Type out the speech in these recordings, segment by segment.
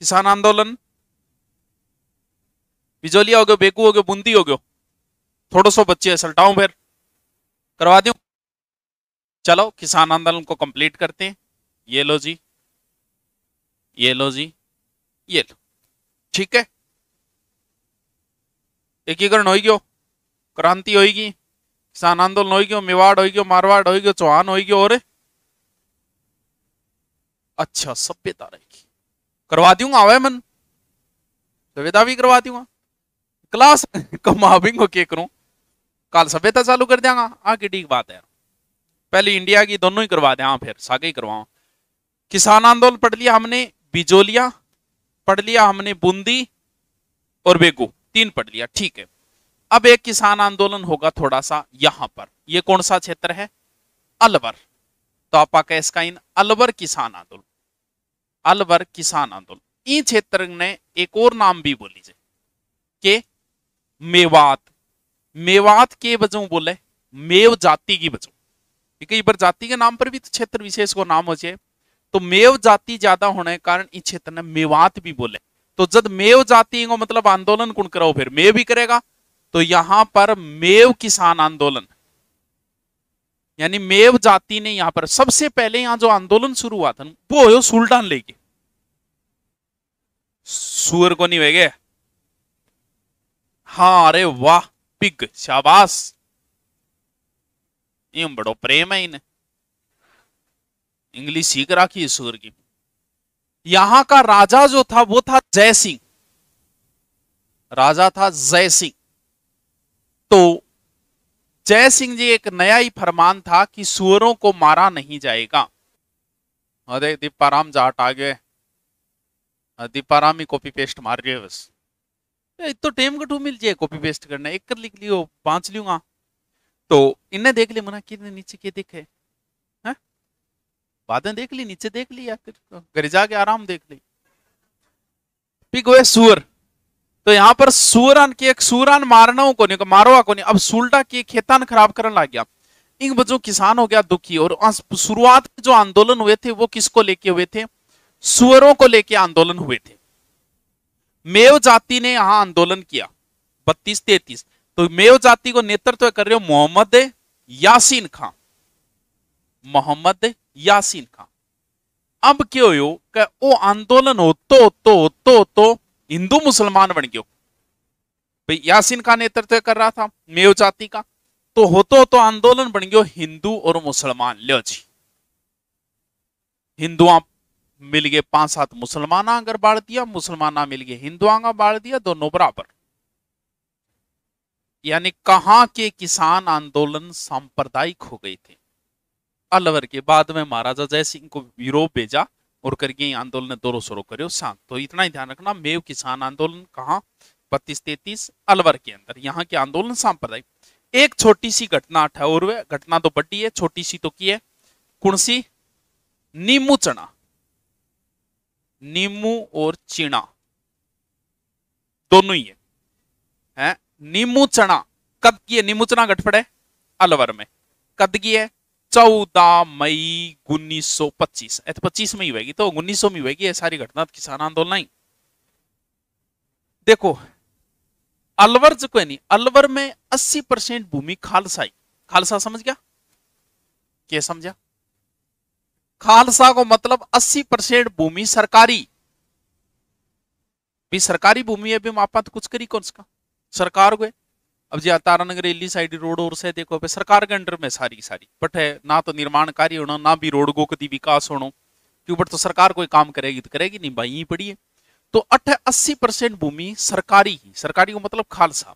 किसान आंदोलन बिजोलिया हो गयो बेकू हो गयो बूंदी हो गयो थोड़ो सो बच्चे सल्टाओ फिर करवा दू चलो किसान आंदोलन को कंप्लीट करते हैं ये लो जी ये लो जी ये लो ठीक है एकीकरण गयो क्रांति होगी किसान आंदोलन हो गयो मेवाड़ गयो मारवाड़ गयो चौहान होगी और अच्छा सभ्यता रहेगी करवा दूंगा मन सभ्यता भी करवा दूंगा क्लास कमाबिंग के करूं कल सभ्यता चालू कर देंगे आके ठीक बात है पहले इंडिया की दोनों ही करवा दें फिर सागे ही करवाओ किसान आंदोलन पढ़ लिया हमने बिजोलिया पढ़ लिया हमने बूंदी और बेगू तीन पढ़ लिया ठीक है अब एक किसान आंदोलन होगा थोड़ा सा यहां पर ये कौन सा क्षेत्र है अलवर तो आपका इसका इन अलवर किसान आंदोलन अलवर किसान आंदोलन इन क्षेत्र ने एक और नाम भी बोली जे के मेवात मेवात के वजह बोले मेव जाति की वजह कई बार जाति के नाम पर भी तो क्षेत्र विशेष को नाम हो जाए तो मेव जाति ज्यादा होने के कारण इस क्षेत्र ने मेवात भी बोले तो जब मेव जाति को मतलब आंदोलन कौन कराओ फिर मेव भी करेगा तो यहां पर मेव किसान आंदोलन यानी मेव जाति ने यहां पर सबसे पहले यहां जो आंदोलन शुरू हुआ था वो हो सुल्टान लेके सुअर को नहीं वेगे हाँ अरे वाह पिग शाबाश ये बड़ो प्रेम है इन्हें इंग्लिश सीख रखी है सुअर की यहां का राजा जो था वो था जय सिंह राजा था जय सिंह तो जय सिंह जी एक नया ही फरमान था कि सुअरों को मारा नहीं जाएगा अरे दीपाराम जाट आ गए दीपाराम ही कॉपी पेस्ट मार रहे बस तो टेम गठू मिल जाए कॉपी पेस्ट करना एक कर लिख लियो पांच लूंगा तो इन्हें देख लिया मना कितने नीचे के देखे बातें देख ली नीचे देख ली या फिर घर जाके आराम देख ली पिक हुए सुअर तो यहाँ पर सूरन के एक सूरन मारना को नहीं मारो को नहीं अब सुलटा के खेतान खराब करने लग गया इन बच्चों किसान हो गया दुखी और शुरुआत में जो आंदोलन हुए थे वो किसको लेके हुए थे सुअरों को लेके आंदोलन हुए थे मेव जाति ने यहां आंदोलन किया बत्तीस तैतीस तो मेव जाति को नेतृत्व कर रहे हो मोहम्मद यासीन खां मोहम्मद यासीन खां अब क्यों हो वो आंदोलन हो तो, तो, तो, तो हिंदू मुसलमान बन गयो भाई का नेतृत्व कर रहा था मेव जाति का तो होतो तो आंदोलन बन गयो हिंदू और मुसलमान लो जी हिंदुआ मिल गए पांच सात मुसलमान अगर बाढ़ दिया मुसलमान मिल गए हिंदुआ का बाढ़ दिया दोनों बराबर यानी कहा के किसान आंदोलन सांप्रदायिक हो गए थे अलवर के बाद में महाराजा जय सिंह को यूरोप भेजा मुड़कर ये आंदोलन दोनों शुरू करो शांत तो इतना ही ध्यान रखना मेव किसान आंदोलन कहाँ बत्तीस तैतीस अलवर के अंदर यहाँ के आंदोलन सांप्रदायिक एक छोटी सी घटना अठारहवे घटना तो बड़ी है छोटी सी तो की है कुणसी नीमू चना नीमू और चीना दोनों ही है, है? नीमू चना कब की है नीमू चना घटपड़ है अलवर में कद की है चौदह मई उन्नीस सौ पच्चीस तो पच्चीस में ही होगी तो उन्नीस सौ में होगी ये सारी घटना तो किसान आंदोलन ही देखो अलवर जो कोई नहीं अलवर में अस्सी परसेंट भूमि खालसाई खालसा समझ गया क्या समझा खालसा को मतलब अस्सी परसेंट भूमि सरकारी भी सरकारी भूमि है भी मापा तो कुछ करी कौन सका सरकार को अब जी तारानगर इली साइड रोड और से देखो पे सरकार के अंडर में सारी सारी बट है ना तो निर्माण कार्य होना ना भी रोड को कभी विकास होना क्यों बट तो सरकार कोई काम करेगी तो करेगी नहीं भाई यहीं पड़ी है तो अठ अस्सी परसेंट भूमि सरकारी ही सरकारी को मतलब खालसा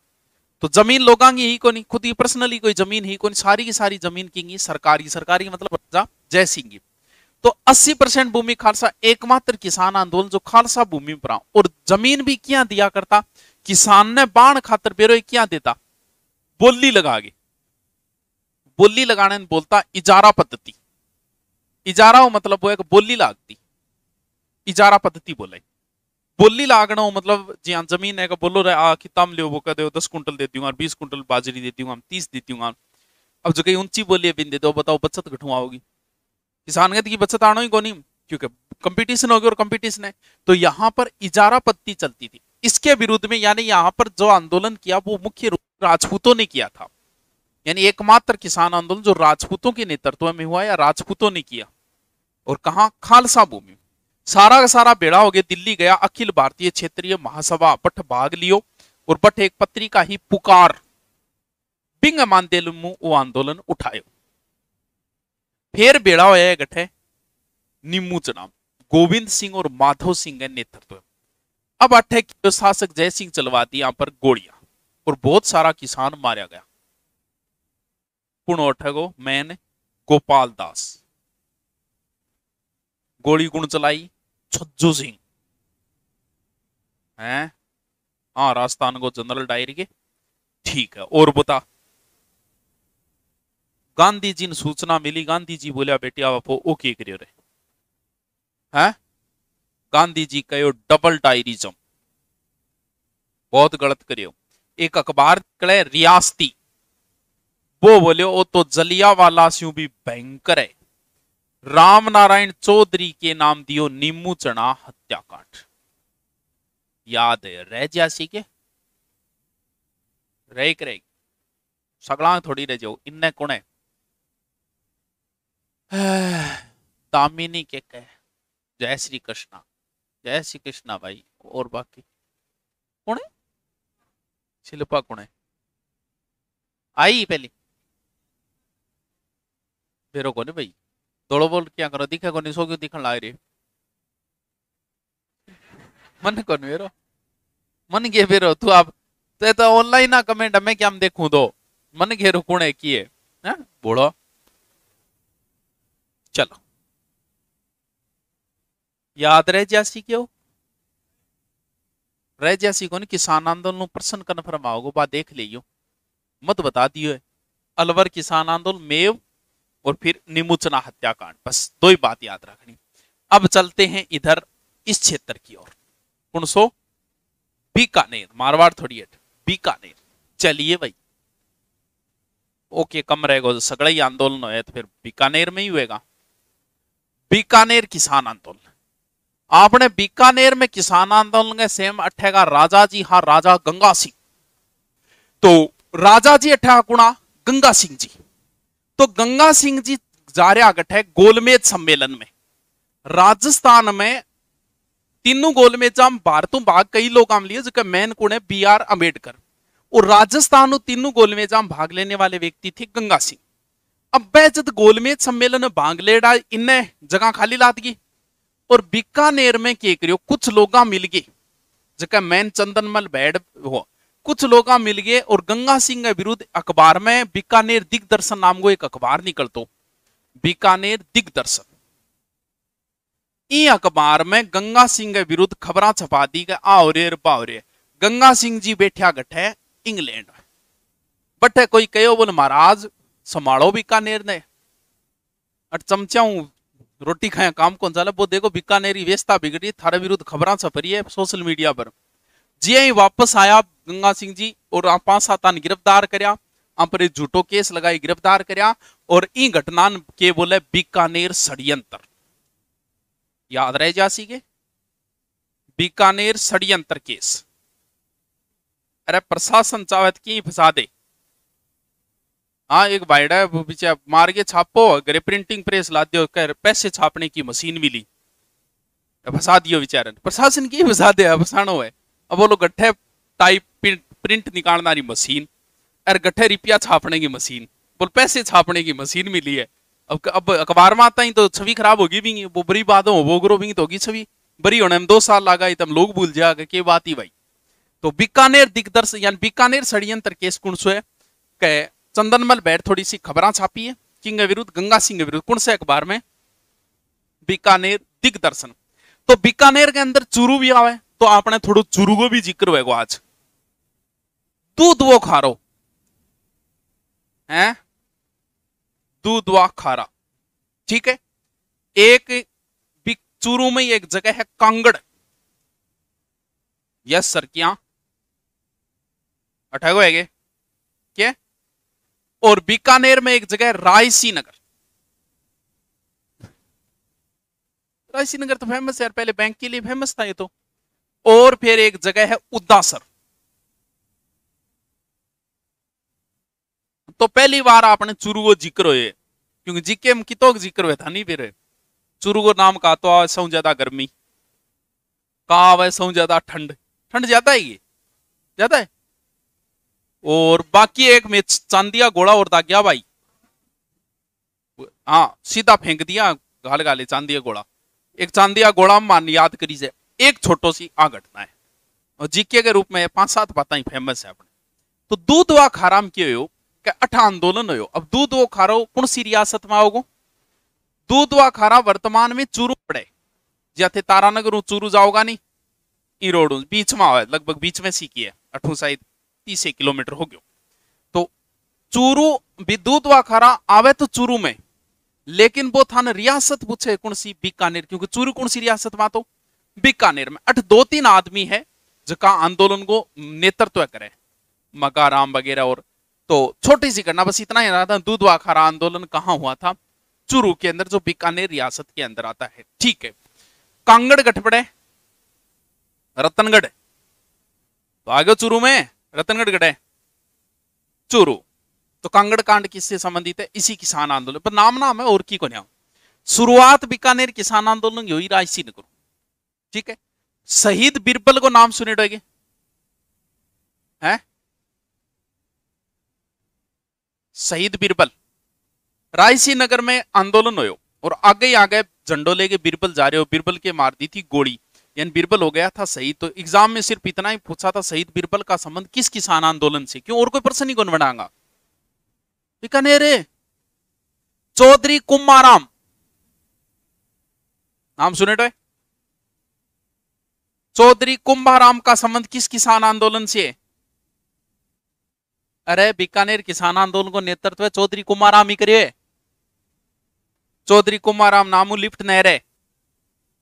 तो जमीन लोगांगी ही को नहीं खुद ही पर्सनली कोई जमीन ही को सारी की सारी जमीन की सरकारी सरकारी मतलब राजा जय सिंह तो अस्सी परसेंट भूमि खालसा एकमात्र किसान आंदोलन जो खालसा भूमि पर और जमीन भी क्या दिया करता किसान ने बाण खातर बेरो क्या देता बोली लगा आगे बोली लगाने बोलता इजारा पद्धति इजारा हो मतलब वो एक बोली लागती इजारा पद्धति बोले बोली लागना हो मतलब जी हाँ जमीन है बोलो रहे आ किताम लियो वो कह दे दस कुंटल दे दूंगा बीस कुंटल बाजरी दे दूंगा तीस दे दूंगा अब जो कहीं ऊंची बोली है बिन दे दो तो बताओ बचत घटुआ होगी किसान कहते की बचत आना ही को नहीं क्योंकि कंपटीशन होगी और कंपटीशन है तो यहाँ पर इजारा पत्ती चलती थी इसके विरुद्ध में यानी यहाँ पर जो आंदोलन किया वो मुख्य रूप राजपूतों ने किया था यानी एकमात्र किसान आंदोलन जो राजपूतों के नेतृत्व में हुआ या राजपूतों ने किया और कहा खालसा भूमि सारा का सारा बेड़ा हो गया दिल्ली गया अखिल भारतीय क्षेत्रीय महासभा बट भाग लियो और बट एक पत्रिका ही पुकार बिंग मानदेलमू वो आंदोलन उठायो फिर बेड़ा होया गठे निम्बू चुनाव गोविंद सिंह और माधव सिंह के नेतृत्व अब अटैक शासक जय सिंह चलवा दी यहां पर गोलियां और बहुत सारा किसान मारा गया पुणोठगो मैन गोपाल दास गोली गुण चलाई छज्जू सिंह है हाँ राजस्थान को जनरल डायरी के ठीक है और बता गांधी जी ने सूचना मिली गांधी जी बोलिया बेटिया आप ओके करियो रहे हैं गांधी जी कयो डबल डायरिज्म बहुत गलत करियो एक अखबार निकले रियासती वो बोलियो वो तो जलिया वाला स्यू भी भयंकर है राम नारायण चौधरी के नाम दियो नीमू चना हत्याकांड याद है रह जासी सगला थोड़ी रह जाओ इन्ने कौन है दामिनी के कह जय श्री कृष्णा जय श्री कृष्णा भाई और बाकी कौन है शिल्पा कौन है आई पहली भेरो कौन है भाई दौड़ो बोल क्या करो दिखा कौन सो क्यों दिखा लग रही मन कौन भेरो मन के भेरो तू आप तो तो ऑनलाइन ना कमेंट मैं क्या हम देखूं दो मन घेरो कौन है की है हाँ? बोलो चलो याद रह ਜਾਸੀ क्यों रह जैसी को किसान आंदोलन प्रश्न कन्फर्म आओगे बात देख लियो मत बता दियो है अलवर किसान आंदोलन मेव और फिर निमोचना हत्याकांड बस दो ही बात याद रखनी अब चलते हैं इधर इस क्षेत्र की ओर सो बीकानेर मारवाड़ थोड़ी हट बीकानेर चलिए भाई ओके कम रहेगा तो सगड़ा ही आंदोलन हो तो फिर बीकानेर में ही हुएगा बीकानेर किसान आंदोलन आपने बीकानेर में किसान आंदोलन के सेम अठेगा राजा जी हा राजा गंगा सिंह तो राजा जी अठा कुणा गंगा सिंह जी तो गंगा सिंह जी जा रहा गठे गोलमेज सम्मेलन में राजस्थान में तीनों गोलमेजा भारतों भाग कई लोग आम लिए जिसका मेन कौन है बी आर अम्बेडकर और राजस्थान और तीनों गोलमेजा भाग लेने वाले व्यक्ति थे गंगा सिंह अब वह जब गोलमेज सम्मेलन भाग लेड़ा इन्हें जगह खाली लादगी और बीकानेर में के करियो कुछ लोग मिल गए जगह मैन चंदनमल बैड हो कुछ लोग मिल गए और गंगा सिंह के विरुद्ध अखबार में बीकानेर दिग्दर्शन नाम को एक अखबार निकल निकलतो बीकानेर दिग्दर्शन अखबार में गंगा सिंह के विरुद्ध खबर छपा दी गए आवरे बावरे गंगा सिंह जी बैठा गठे इंग्लैंड बट कोई कहो बोल महाराज संभालो बीकानेर ने और चमचाऊ रोटी खाया काम कौन सा वो देखो बीकानेरी व्यस्ता बिगड़ी थारे विरुद्ध खबर छपरी है सोशल मीडिया पर जे ही वापस आया गंगा सिंह जी और पांच सात आन गिरफ्तार कराया पर झूठो केस लगाई गिरफ्तार कराया और इन घटना के बोले बीकानेर षड्यंत्र याद रह जा सके बीकानेर षड्यंत्र केस अरे प्रशासन चावत तो की फंसा दे हाँ एक बाइडा है वो पीछे छापो अगर प्रिंटिंग प्रेस लाद कर पैसे छापने की मशीन मिली फंसा दियो बेचारन प्रशासन की फंसा दे फंसाणो है अब वो गठे टाइप प्रिंट, प्रिंट मशीन अरे गठे रिपिया छापने की मशीन बोल पैसे छापने की मशीन मिली है अब अब अखबार में आता ही तो छवि खराब होगी भी वो बरी बात हो वो ग्रो भी तो होगी छवि बरी होने में दो साल लगा तब लोग भूल जाएगा के बात ही भाई तो बीकानेर दिग्दर्श यानी बीकानेर षड्यंत्र केस कुंड है चंदनमल बैठ थोड़ी सी खबर छापी है किंग विरुद्ध गंगा सिंह विरुद्ध कौन से अखबार में बीकानेर दिग्दर्शन तो बीकानेर के अंदर चूरू भी आवे तो आपने थोड़ो चूरू को भी जिक्र हुएगो आज दूध वो खारो है दूध वा खारा ठीक है एक चूरू में एक जगह है कांगड़ यस सर क्या अठागो है क्या और बीकानेर में एक जगह रायसी नगर रायसी नगर तो फेमस है यार पहले बैंक के लिए फेमस था ये तो और फिर एक जगह है उदासर तो पहली बार आपने चुरुगो जिक्र हुए क्योंकि जीके में कितो जिक्र हुआ था नहीं फिर चुरुगो नाम का तो आवे सौ ज्यादा गर्मी का आवे सौ ज्यादा ठंड ठंड ज्यादा है ये ज्यादा है और बाकी एक में चांदिया गोला और दागिया भाई हाँ सीधा फेंक दिया गाल गाले चांदिया गोला एक चांदिया गोला मान याद करीजे एक छोटो सी आ घटना है और जीके के रूप में पांच सात बात फेमस है अपने तो दूध वा खाराम के हो कि आंदोलन हो अब दूध वो खारो कौन सी रियासत में आओगो दूध वा खारा वर्तमान में चूरू पड़े जैसे तारानगर चूरू जाओगा नहीं ईरोड बीच में आवे लगभग बीच में सीखी है अठू साइड तीस किलोमीटर हो गयो तो चूरू विद्युत व खरा आवे तो चूरू में लेकिन वो थान रियासत पूछे कौन सी बीकानेर क्योंकि चूरू कौन सी रियासत मां तो बीकानेर में अठ दो तीन आदमी है जका आंदोलन को नेतृत्व करे मगाराम वगैरह और तो छोटी सी करना बस इतना ही रहा था दूध वाखारा आंदोलन कहाँ हुआ था चूरू के अंदर जो बीकानेर रियासत के अंदर आता है ठीक है कांगड़ गठबड़े रतनगढ़ तो आगे चूरू में रतनगढ़ गढ़े चूरू तो कांगड़ कांड किससे संबंधित है इसी किसान आंदोलन पर नाम नाम है और की को नाम शुरुआत बीकानेर किसान आंदोलन यो ही राजसी नगर ठीक है शहीद बिरबल को नाम सुने डोगे है शहीद बिरबल रायसी नगर में आंदोलन हो और आगे ही आगे झंडो लेके बिरबल जा रहे हो बिरबल के मार दी थी गोली यानी बीरबल हो गया था शहीद तो एग्जाम में सिर्फ इतना ही पूछा था शहीद बीरबल का संबंध किस किसान आंदोलन से क्यों और कोई प्रश्न ही कौन बनाएगा बीकानेर चौधरी कुमाराम नाम सुने तो चौधरी कुंभाराम का संबंध किस किसान आंदोलन से है अरे बीकानेर किसान आंदोलन को नेतृत्व चौधरी कुमाराम ही करिए चौधरी कुमाराम नामू लिफ्ट नहरे ना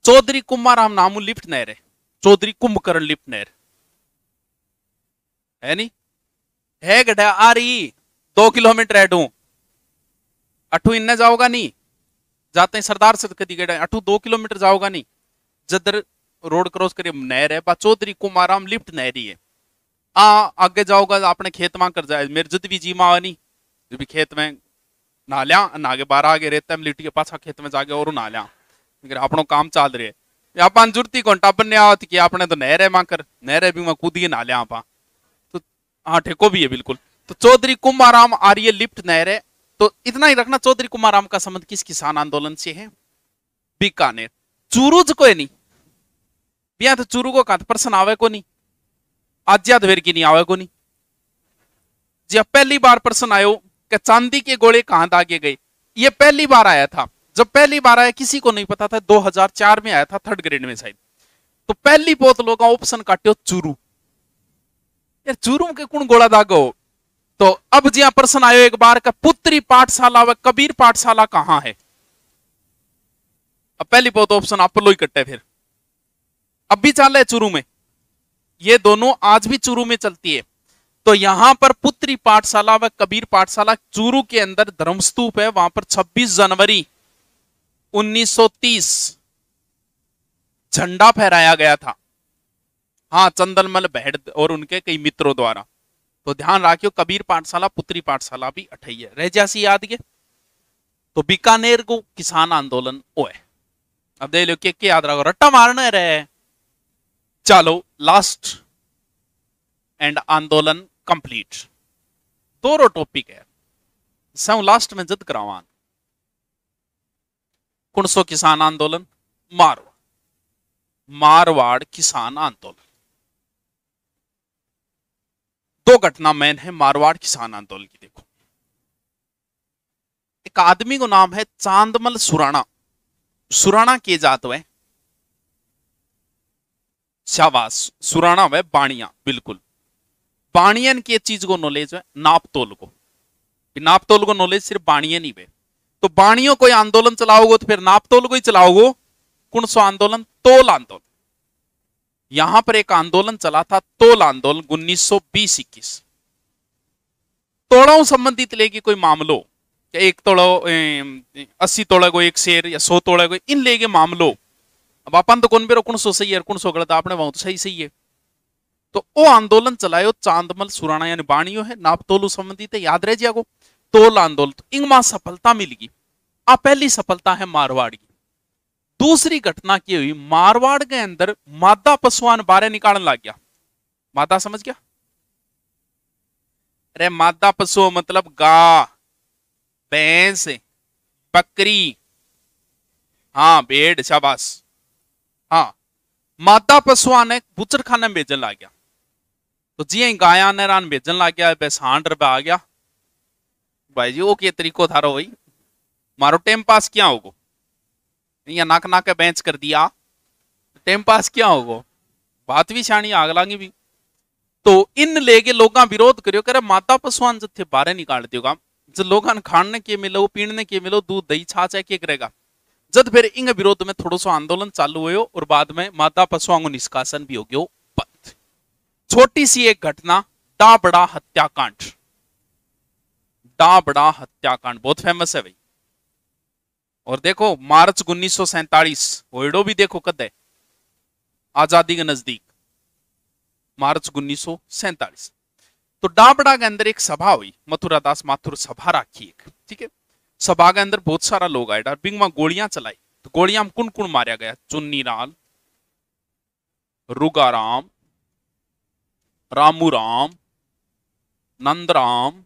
चौधरी हम नामू लिफ्ट नहर है चौधरी कुंभकर्ण लिप्ट नहर है नी है गढ़ा आ रही दो किलोमीटर है डू अठू इन्ने जाओगा नहीं जाते हैं सरदार सदकती गढ़ गढ़ा अठू दो किलोमीटर जाओगा नहीं जदर रोड क्रॉस करिए नहर है चौधरी चौधरी हम लिफ्ट नहरी है आ आगे जाओगा आपने खेत मां कर जाए मेरे जद भी जी माँ नहीं जो भी खेत में नहा लिया नहा के बारह आगे रेत में लिट्टी के पास खेत में जाके और नहा लिया अपनो काम चाल रहे है अपन जुड़ती कौन टाबर ने कि आपने तो नहरे मां कर नहरे भी मैं कूदिए ना लिया आप तो हाँ ठेको भी है बिल्कुल तो चौधरी कुमाराम आर्य लिफ्ट नहरे तो इतना ही रखना चौधरी कुमाराम का संबंध किस किसान आंदोलन से है बीकानेर चूरूज को नहीं बिया तो चूरू को कहा तो प्रश्न आवे को नहीं आज्या दवेर तो की नहीं आवे को नहीं जी पहली बार प्रश्न आयो कि चांदी के गोले कहां दागे गए ये पहली बार आया था जब पहली बार आया किसी को नहीं पता था 2004 में आया था थर्ड ग्रेड में शायद तो पहली बहुत लोग ऑप्शन काट्यो चूरू यार चूरू के कुण गोला दागो तो अब जी प्रश्न आयो एक बार का पुत्री पाठशाला व कबीर पाठशाला कहां है अब पहली बहुत ऑप्शन आप लोग कट्टे फिर अब भी चल है चूरू में ये दोनों आज भी चूरू में चलती है तो यहां पर पुत्री पाठशाला व कबीर पाठशाला चूरू के अंदर धर्मस्तूप है वहां पर 26 जनवरी 1930 झंडा फहराया गया था हाँ चंदनमल बहड़ और उनके कई मित्रों द्वारा तो ध्यान रखियो कबीर पाठशाला पुत्री पाठशाला भी अठई है रह जासी याद के तो बीकानेर को किसान आंदोलन ओए अब देख लो के, के याद रखो रट्टा मारना रे चलो लास्ट एंड आंदोलन कंप्लीट दोनों टॉपिक है सब लास्ट में जिद करावान कुणसो किसान आंदोलन मारवाड़ मारवाड़ किसान आंदोलन दो घटना मैन है मारवाड़ किसान आंदोलन की देखो एक आदमी को नाम है चांदमल सुराणा सुराणा के जात वे शाबाश सुराणा वे बाणिया बिल्कुल बाणियन की चीज को नॉलेज है नापतोल को नापतोल को नॉलेज सिर्फ बाणियन ही वे तो बाणियों कोई आंदोलन चलाओगे तो फिर नापतोल को ही चलाओगे कौन सो आंदोलन तोल आंदोलन यहां पर एक आंदोलन चला था तोल आंदोलन उन्नीस सौ बीस इक्कीस तोड़ों संबंधित तो लेगी कोई मामलो एक तोड़ो अस्सी तोड़ा को एक शेर या सौ तोड़ा को इन लेगे मामलों अब अपन तो कौन बेरो कौन सो सही है कौन सो गलत आपने वहां तो सही सही है तो वो आंदोलन चलायो चांदमल सुराना यानी बाणियों है नापतोलू संबंधित तो है याद रह जाएगा तोल आंदोलन तो इंगमा सफलता मिलगी आ पहली सफलता है मारवाड़ की दूसरी घटना की हुई मारवाड़ के अंदर मादा पशुआन बारे निकालन लग गया मादा समझ गया अरे मादा पशु मतलब गा भैंस बकरी हां भेड़ शाबाश हां मादा पशुआ ने बुचड़खाना में भेजन लग गया तो जी गाया ने रान भेजन लग गया बस हांड आ गया जी ભાઈજી ઓકે તરીકો થારો ભાઈ મારો ટાઈમ પાસ ક્યાં હોગો અહીંયા नाक નાકે बेंच कर दिया टाइम पास क्या होगो बात भी छाणी आग लागे भी तो इन लेके लोग विरोध करियो करे माता पशुआन जत्थे बारे निकाल दियो काम जब लोग खाने के मिलो पीने के मिलो दूध दही छाछ है के करेगा जब फिर इन विरोध में थोड़ा सा आंदोलन चालू हुए और बाद में माता पशुआन को निष्कासन भी हो गयो छोटी सी एक घटना टा बड़ा हत्याकांड बड़ा बड़ा हत्याकांड बहुत फेमस है भाई और देखो मार्च उन्नीस सौ ओइडो भी देखो कद है आजादी के नजदीक मार्च उन्नीस सौ सैतालीस तो डाबड़ा के अंदर एक सभा हुई मथुरा दास माथुर सभा राखी एक ठीक है सभा के अंदर बहुत सारा लोग आए डार्बिंग बिंग गोलियां चलाई तो गोलियां में कुन कुन मारा गया लाल रुगाराम रामू राम नंदराम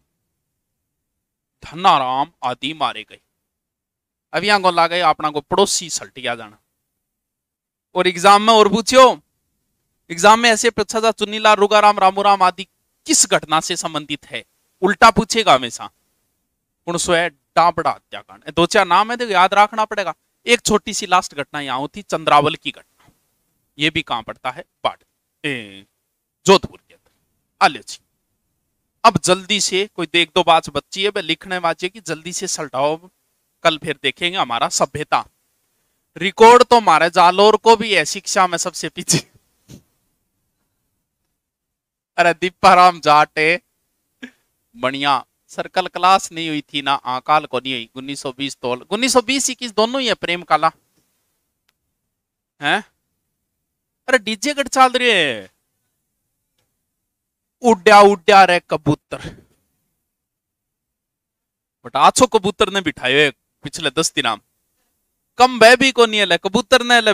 राम आदि मारे गए अभी यहां को ला गए अपना को पड़ोसी सल्टिया जाना और एग्जाम में और पूछियो एग्जाम में ऐसे पूछा था चुन्नीलाल रुगाराम रामूराम आदि किस घटना से संबंधित है उल्टा पूछेगा हमेशा उन्नीस डाबड़ा हत्याकांड दो चार नाम है देखो याद रखना पड़ेगा एक छोटी सी लास्ट घटना यहाँ होती चंद्रावल की घटना ये भी कहां पड़ता है पाट जोधपुर के अंदर आलिया जी अब जल्दी से कोई देख दो बात बच्ची है लिखने वाचिए की जल्दी से सल्टाओ कल फिर देखेंगे हमारा सभ्यता रिकॉर्ड तो हमारे जालोर को भी है शिक्षा में सबसे पीछे अरे दीपाराम जाटे बढ़िया सर्कल क्लास नहीं हुई थी ना आकाल को नहीं हुई उन्नीस सौ बीस तोल उन्नीस सौ बीस इक्कीस दोनों ही है प्रेम काला है अरे डीजे कट चाल रही है उड्या उड्या रे कबूतर बट आछो कबूतर ने बिठायो पिछले दस दिन कम वह भी को नहीं ले कबूतर ने ले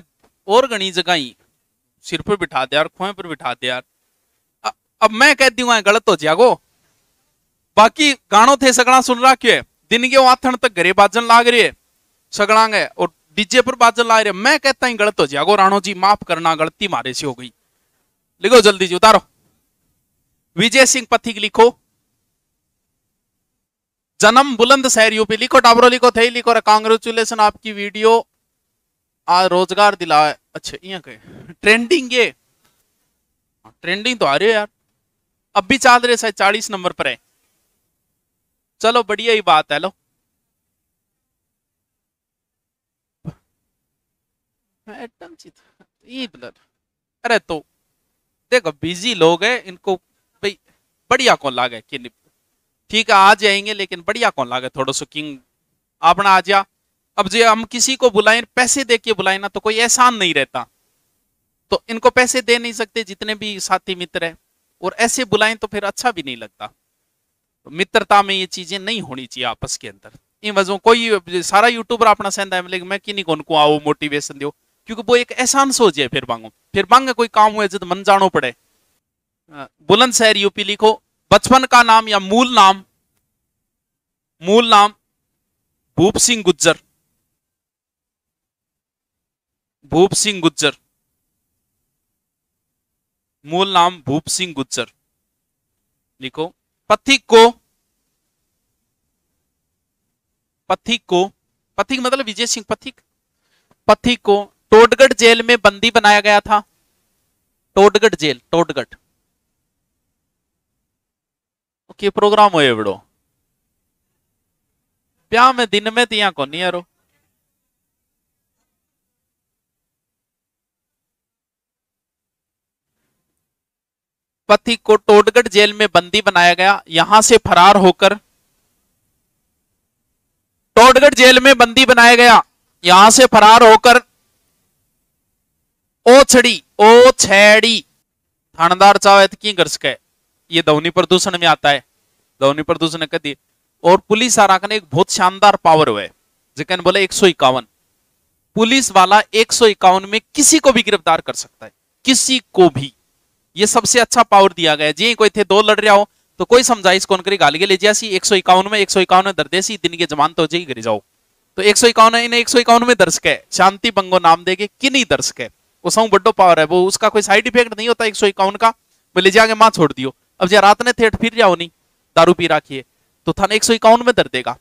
और गणी जगह ही सिर पर बिठा दे यार खोए पर बिठा दे यार अब मैं कह दी गलत हो जागो बाकी गाणो थे सगड़ा सुन रहा क्यों दिन के आथण तक घरे बाजन लाग रही है सगड़ा गए और डीजे पर बाजन लाग रहे मैं कहता ही गलत हो जागो राणो जी माफ करना गलती मारे से हो गई लिखो जल्दी जी उतारो विजय सिंह पथिक लिखो जन्म बुलंद शहर यूपी लिखो टाबरो लिखो थे लिखो कॉन्ग्रेचुलेसन आपकी वीडियो आ रोजगार दिला अच्छे यहाँ ट्रेंडिंग ये ट्रेंडिंग हाँ, तो आ रही है यार अब भी चाल रहे शायद चालीस नंबर पर है चलो बढ़िया ही बात है लो एकदम मतलब- अरे तो देखो बिजी लोग हैं इनको बढ़िया कौन लागे कि ठीक है आ जाएंगे लेकिन बढ़िया कौन लागे थोड़ा सो किंग अपना आ जा अब जो हम किसी को बुलाएं पैसे दे के बुलाए ना तो कोई एहसान नहीं रहता तो इनको पैसे दे नहीं सकते जितने भी साथी मित्र है और ऐसे बुलाएं तो फिर अच्छा भी नहीं लगता तो मित्रता में ये चीजें नहीं होनी चाहिए आपस के अंदर इन वजह कोई सारा यूट्यूबर अपना सहदा है लेकिन मैं कि नहीं कौन को आओ मोटिवेशन दो क्योंकि वो एक एहसान सोच है फिर मांगो फिर मांगे कोई काम हुआ जब मन जानो पड़े बुलंदशहर यूपी लिखो बचपन का नाम या मूल नाम मूल नाम भूप सिंह गुज्जर भूप सिंह गुज्जर मूल नाम भूप सिंह गुज्जर लिखो पथिक को पथिक को पथिक मतलब विजय सिंह पथिक पथिक को टोडगढ़ जेल में बंदी बनाया गया था टोडगढ़ जेल टोडगढ़ कि प्रोग्राम हो बड़ो प्या में दिन में तिया को नहीं यारो पति को टोडगढ़ जेल में बंदी बनाया गया यहां से फरार होकर टोडगढ़ जेल में बंदी बनाया गया यहां से फरार होकर ओ छड़ी ओ छेड़ी थानेदार चाहे की गर्ज के ये दौनी प्रदूषण में आता है ध्वनि प्रदूषण कर दिए और पुलिस आरा ने एक बहुत शानदार पावर हुआ है जिकन बोले एक पुलिस वाला एक में किसी को भी गिरफ्तार कर सकता है किसी को भी ये सबसे अच्छा पावर दिया गया जी कोई थे दो लड़ रहा हो तो कोई समझाइश कौन करी गाली ले जैसी एक सौ इक्यावन में एक सौ इक्यावन सी दिन के जमान तो जी गिर जाओ तो एक सौ इक्यावन इन्हें एक सौ इक्यावन में दर्शक है शांति बंगो नाम देगे नहीं दर्शक है वो सौ बड्डो पावर है वो उसका कोई साइड इफेक्ट नहीं होता एक सौ इक्यावन का बोले जाके माँ छोड़ दियो अब जब रात ने थे फिर जाओ नहीं दारू पी राखी है तो थाने एक सौ इक्यावन में दर देगा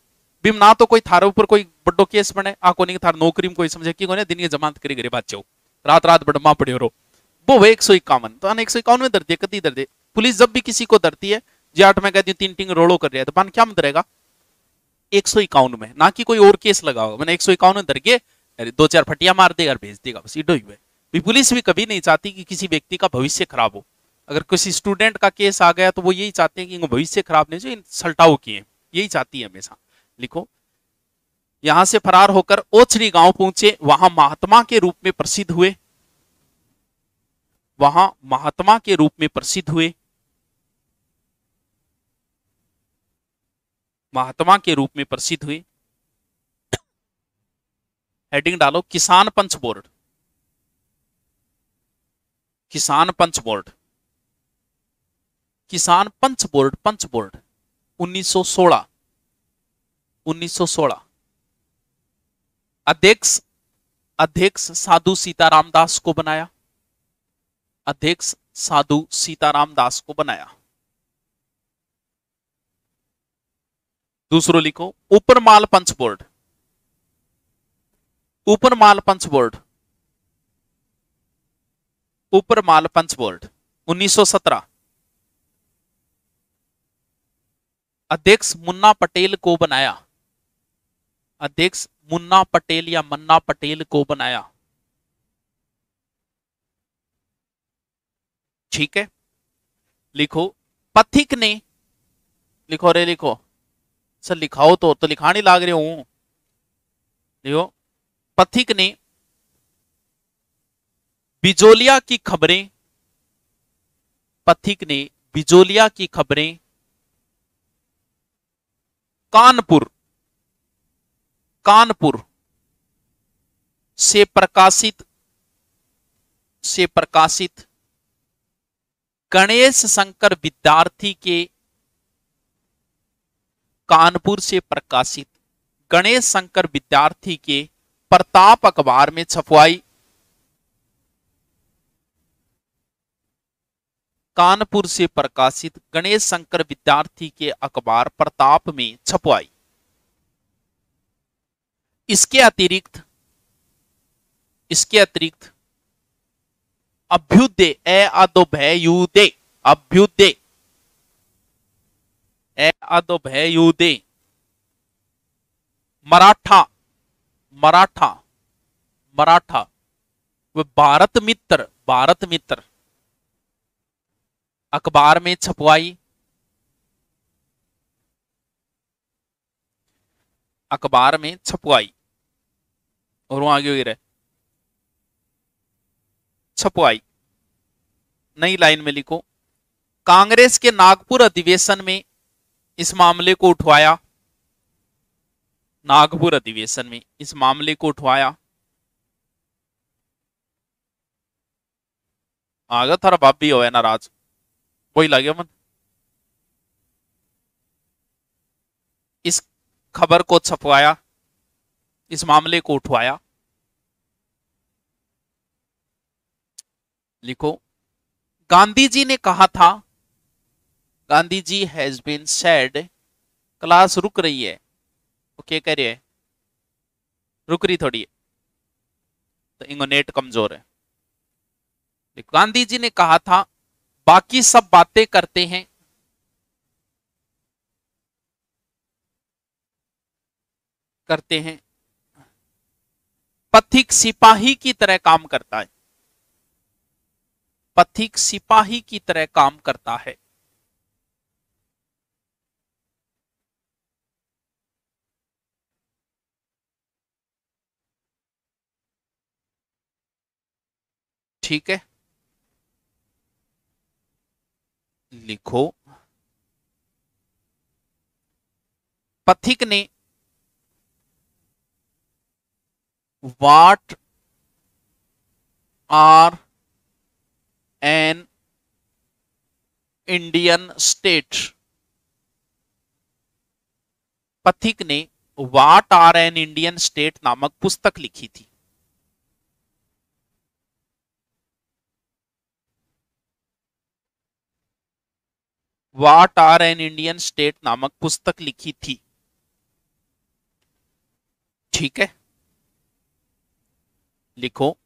भीम ना तो कोई थारे ऊपर कोई बड्डो केस बने आ कोनी थार नौकरी में कोई समझे की कोने दिन ये जमानत करी गरीब बच्चे रात रात बड़मा पड़े रो वो वे एक सौ इक्यावन तो एक सौ इक्यावन में दर्द है कदी दर्द है पुलिस जब भी किसी को दरती है जी आठ में कहती हूँ तीन टिंग रोड़ो कर रहा है तो पान क्या मत रहेगा एक सौ इक्यावन में ना कि कोई और केस लगा होगा मैंने एक सौ इक्यावन में दर के अरे दो चार फटिया मार देगा भेज देगा बस इडो ही हुए पुलिस भी कभी नहीं चाहती कि किसी व्यक्ति का भविष्य खराब हो अगर किसी स्टूडेंट का केस आ गया तो वो यही चाहते हैं कि भविष्य खराब नहीं जो इन सल्टाओ किए यही चाहती है हमेशा लिखो यहां से फरार होकर ओछरी गांव पहुंचे वहां महात्मा के रूप में प्रसिद्ध हुए वहां महात्मा के रूप में प्रसिद्ध हुए महात्मा के रूप में प्रसिद्ध हुए हेडिंग डालो किसान पंच बोर्ड किसान पंच बोर्ड किसान पंच बोर्ड पंच बोर्ड 1916 1916 अध्यक्ष अध्यक्ष साधु सीताराम दास को बनाया अध्यक्ष साधु सीताराम दास को बनाया दूसरो लिखो Uparmal Panch board Uparmal Panch board Uparmal Panch board 1917 अध्यक्ष मुन्ना पटेल को बनाया अध्यक्ष मुन्ना पटेल या मन्ना पटेल को बनाया ठीक है लिखो पथिक ने लिखो रे लिखो सर लिखाओ तो तो लिखाने लाग रहे हूं लिखो पथिक ने बिजोलिया की खबरें पथिक ने बिजोलिया की खबरें कानपुर कानपुर से प्रकाशित से प्रकाशित गणेश शंकर विद्यार्थी के कानपुर से प्रकाशित गणेश शंकर विद्यार्थी के प्रताप अखबार में छपवाई कानपुर से प्रकाशित गणेश शंकर विद्यार्थी के अखबार प्रताप में छपवाई इसके अतिरिक्त इसके अतिरिक्त अभ्युदय ए अदोभयुदे अभ्युदय ए अदोभयुदे मराठा मराठा मराठा वह भारत मित्र भारत मित्र अखबार में छपवाई अखबार में छपवाई और वहां आगे वगैरह छपवाई नई लाइन में लिखो कांग्रेस के नागपुर अधिवेशन में इस मामले को उठवाया नागपुर अधिवेशन में इस मामले को उठवाया आगा थोड़ा बाप भी हो नाराज वही लागे अमन इस खबर को छपवाया इस मामले को उठवाया लिखो गांधी जी ने कहा था Gandhi ji has been said class रुक रही है वो क्या कह रही है रुक रही थोड़ी है तो इंगो नेट कमजोर है गांधी जी ने कहा था बाकी सब बातें करते हैं करते हैं पथिक सिपाही की तरह काम करता है पथिक सिपाही की तरह काम करता है ठीक है लिखो पथिक ने what are an Indian state Pathik ने what are an Indian state नामक पुस्तक लिखी थी what are an Indian state नामक पुस्तक लिखी थी ठीक है लिखो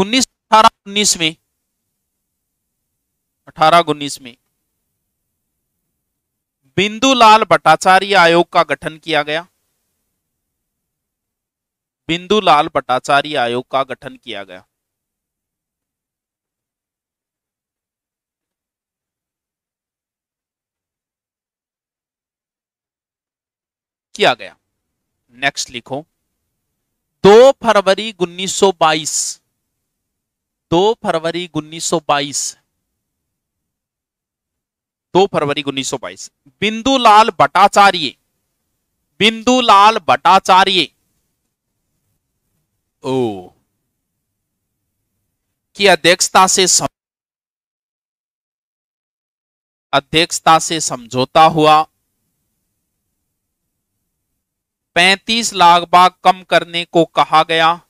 उन्नीस अठारह उन्नीस में अठारह उन्नीस में बिंदुलाल भट्टाचार्य आयोग का गठन किया गया बिंदु लाल भट्टाचार्य आयोग का गठन किया गया किया गया नेक्स्ट लिखो दो फरवरी 1922 दो फरवरी 1922 दो फरवरी 1922 बाईस बिंदुलाल भट्टाचार्य बिंदुलाल भट्टाचार्य ओ की अध्यक्षता से सम... अध्यक्षता से समझौता हुआ पैतीस लाख बाग कम करने को कहा गया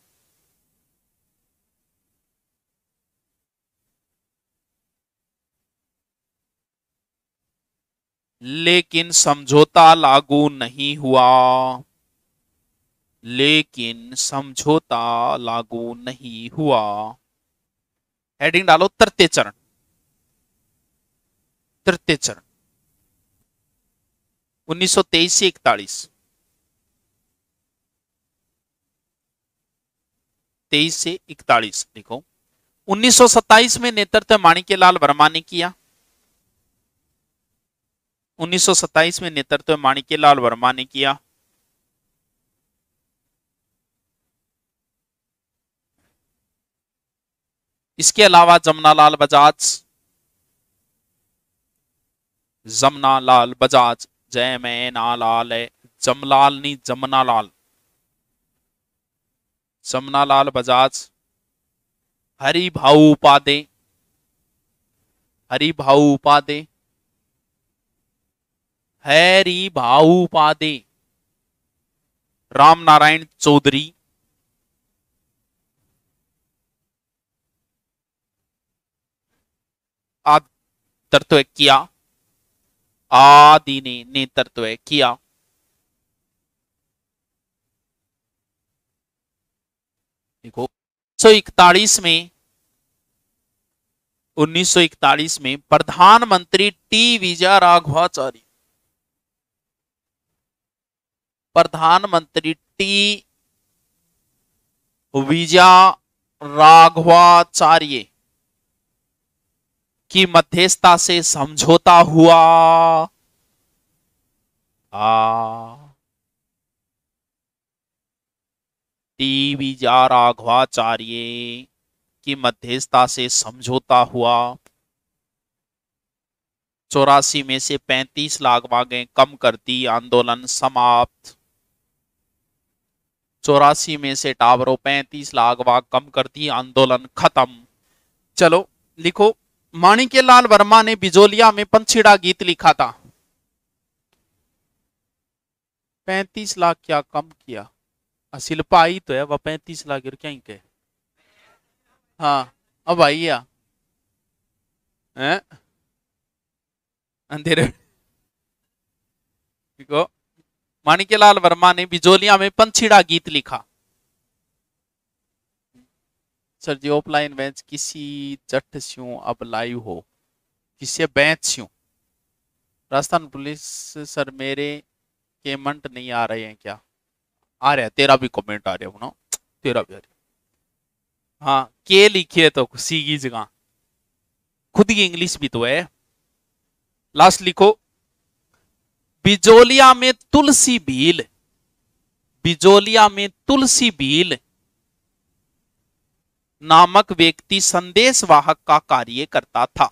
लेकिन समझौता लागू नहीं हुआ लेकिन समझौता लागू नहीं हुआ हेडिंग डालो तृतीय चरण तृतीय चरण 1923 से इकतालीस तेईस से इकतालीस देखो 1927 में नेतृत्व लाल वर्मा ने किया 1927 में नेतृत्व लाल वर्मा ने किया इसके अलावा जमुना लाल बजाज जमुना लाल बजाज जय मै ना लाल है जमलाल नी जमुना लाल जमुना लाल बजाज हरि भाऊ उपाधे हरि भाऊ उपाधे हरि भाऊ उपाधे राम नारायण चौधरी तत्व किया आदि ने नेतृत्व किया देखो सौ इकतालीस में 1941 में प्रधानमंत्री टी विजय राघवाचार्य प्रधानमंत्री टी विजय राघवाचार्य की मध्यस्थता से समझौता हुआ आ टी राघवाचार्य की मध्यस्थता से समझौता हुआ चौरासी में से पैंतीस लाख मांगे कम कर दी आंदोलन समाप्त चौरासी में से टावरों पैंतीस लाख बाग कम कर दी आंदोलन खत्म चलो लिखो लाल वर्मा ने बिजोलिया में पंछीड़ा गीत लिखा था पैंतीस लाख क्या कम किया शिल्पा आई तो है वह पैंतीस लाख क्या ही कह हाँ अब आई या अंधेरे लाल वर्मा ने बिजोलिया में पंछीड़ा गीत लिखा ऑफलाइन वेंस किसी जट अब लाइव हो किसी बैंच स्यूं राजस्थान पुलिस सर मेरे केमंट नहीं आ रहे हैं क्या आ रहा है तेरा भी कमेंट आ रहा है ना तेरा भी आ रहा हाँ के लिखिए तो सी की जगह खुद की इंग्लिश भी तो है लास्ट लिखो बिजोलिया में तुलसी भील बिजोलिया में तुलसी भील नामक व्यक्ति संदेशवाहक का कार्य करता था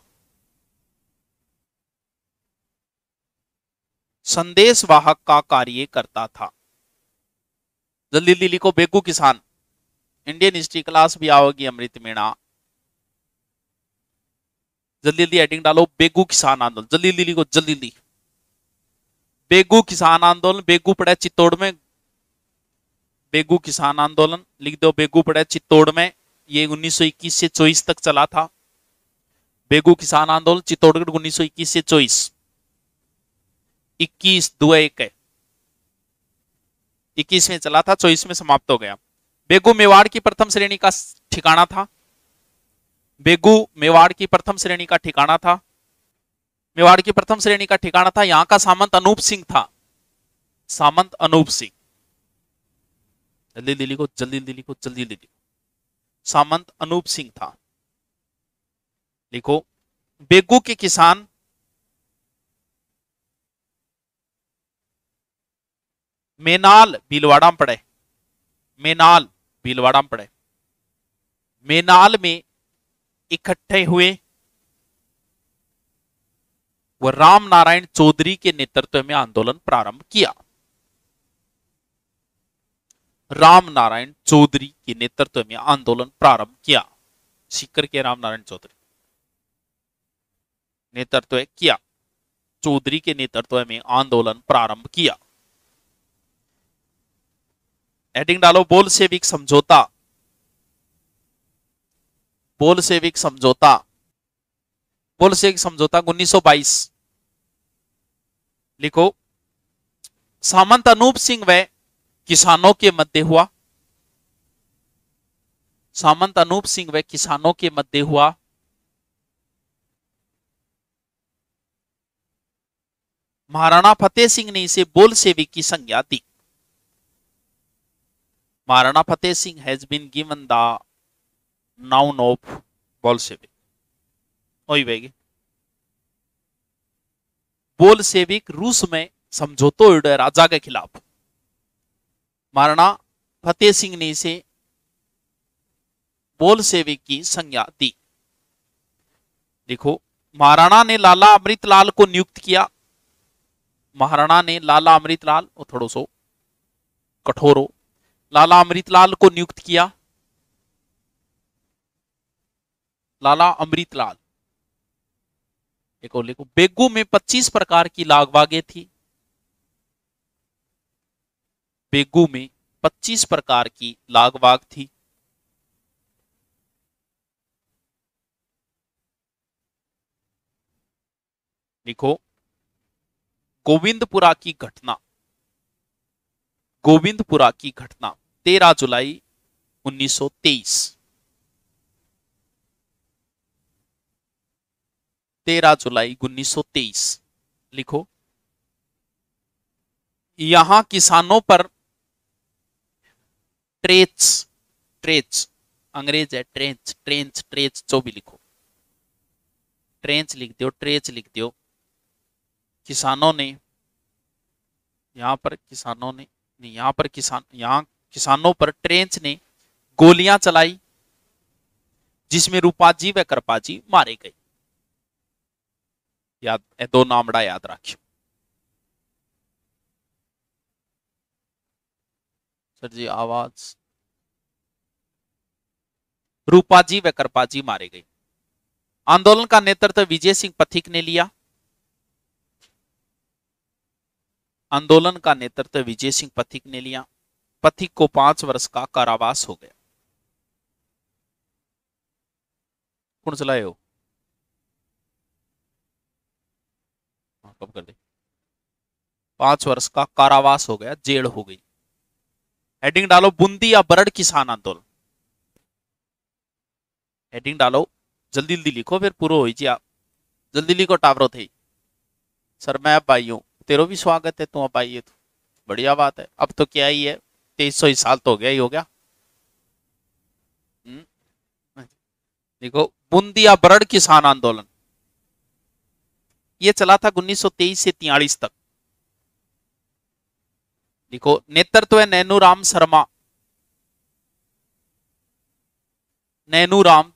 संदेशवाहक का कार्य करता था जल्दी जल्दी लिखो बेगू किसान इंडियन हिस्ट्री क्लास भी आओगी अमृत मीणा जल्दी जल्दी एडिंग डालो बेगू किसान आंदोलन जल्दी जल्दी लिखो जल्दी जल्दी बेगू किसान आंदोलन बेगू पड़े चित्तौड़ में बेगू किसान आंदोलन लिख दो बेगू पड़े चित्तौड़ में ये 1921 से 24 तक चला था बेगू किसान आंदोलन चित्तौड़गढ़ 1921 से 24 इक्कीस दो एक इक्कीस में चला था चौबीस में समाप्त हो गया बेगू मेवाड़ की प्रथम श्रेणी का ठिकाना था बेगू मेवाड़ की प्रथम श्रेणी का ठिकाना था मेवाड़ की प्रथम श्रेणी का ठिकाना था यहां का सामंत अनूप सिंह था सामंत अनूप सिंह जल्दी दिल्ली को जल्दी दिल्ली को जल्दी दिल्ली को सामंत अनूप सिंह था लिखो बेगू के किसान मेनाल भीलवाड़ा में पड़े मेनाल भीलवाड़ा में पड़े मेनाल में इकट्ठे हुए वह राम नारायण चौधरी के नेतृत्व में आंदोलन प्रारंभ किया राम नारायण चौधरी के नेतृत्व में आंदोलन प्रारंभ किया सीकर के राम नारायण चौधरी नेतृत्व किया चौधरी के नेतृत्व में आंदोलन प्रारंभ किया एडिंग डालो बोल सेविक समझौता बोल सेविक समझौता बोल सेविक समझौता उन्नीस लिखो सामंत अनूप सिंह व किसानों के मध्य हुआ सामंत अनूप सिंह व किसानों के मध्य हुआ महाराणा फतेह सिंह ने इसे बोल सेवी की संज्ञा दी Maharana Fateh Singh has been given the noun of Bolshevik वही बोल बोलसेविक रूस में समझौतो राजा के खिलाफ महाराणा फतेह सिंह ने इसे बोल सेवे की संज्ञा दी देखो महाराणा ने लाला अमृतलाल को नियुक्त किया महाराणा ने लाला अमृतलाल और थोड़ो सो कठोरो लाला अमृतलाल को नियुक्त किया लाला अमृतलाल देखो देखो बेगू में 25 प्रकार की लागवागे थी बेगू में 25 प्रकार की लागवाग थी लिखो गोविंदपुरा की घटना गोविंदपुरा की घटना 13 जुलाई 1923 13 जुलाई 1923 लिखो यहां किसानों पर ट्रेट्स ट्रेट्स अंग्रेज है ट्रेंच ट्रेंच ट्रेच जो भी लिखो ट्रेंच लिख दो ट्रेच लिख दो किसानों ने यहां पर किसानों ने नहीं यहां पर किसान यहां किसानों पर ट्रेंच ने गोलियां चलाई जिसमें रूपाजी व कृपाजी मारे गए याद दो नामड़ा याद रखियो सर जी आवाज रूपा जी व कृपा जी मारे गए आंदोलन का नेतृत्व विजय सिंह पथिक ने लिया आंदोलन का नेतृत्व विजय सिंह पथिक ने लिया पथिक को पांच वर्ष का कारावास हो गया कौन चलाए हो हाँ, कब कर दे पांच वर्ष का कारावास हो गया जेल हो गई हेडिंग डालो बूंदी या बरड़ किसान आंदोलन हेडिंग डालो जल्दी जल्दी लिखो फिर पूरा हो जी आप जल्दी लिखो टावरो थे सर मैं अब आई हूँ तेरो भी स्वागत है तू अब आई है तू बढ़िया बात है अब तो क्या ही है तेईस सौ साल तो हो गया ही हो गया हम्म। देखो या बरड़ किसान आंदोलन ये चला था 1923 से 43 तक लिखो नेतृत्व है नैनू राम शर्मा नैनू राम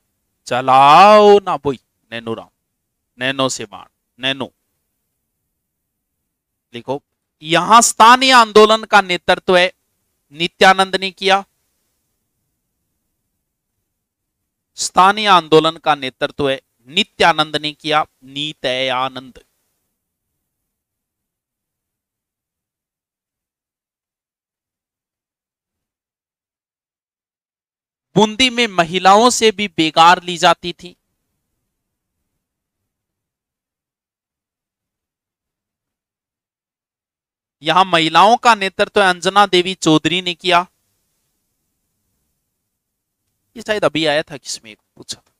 चलाओ ना बोई नैनू राम नैनो से बाण नैनो लिखो यहां स्थानीय आंदोलन का नेतृत्व है नित्यानंद ने किया स्थानीय आंदोलन का नेतृत्व है नित्यानंद ने किया आनंद बूंदी में महिलाओं से भी बेगार ली जाती थी यहां महिलाओं का नेतृत्व तो अंजना देवी चौधरी ने किया ये शायद अभी आया था किसमें पूछा था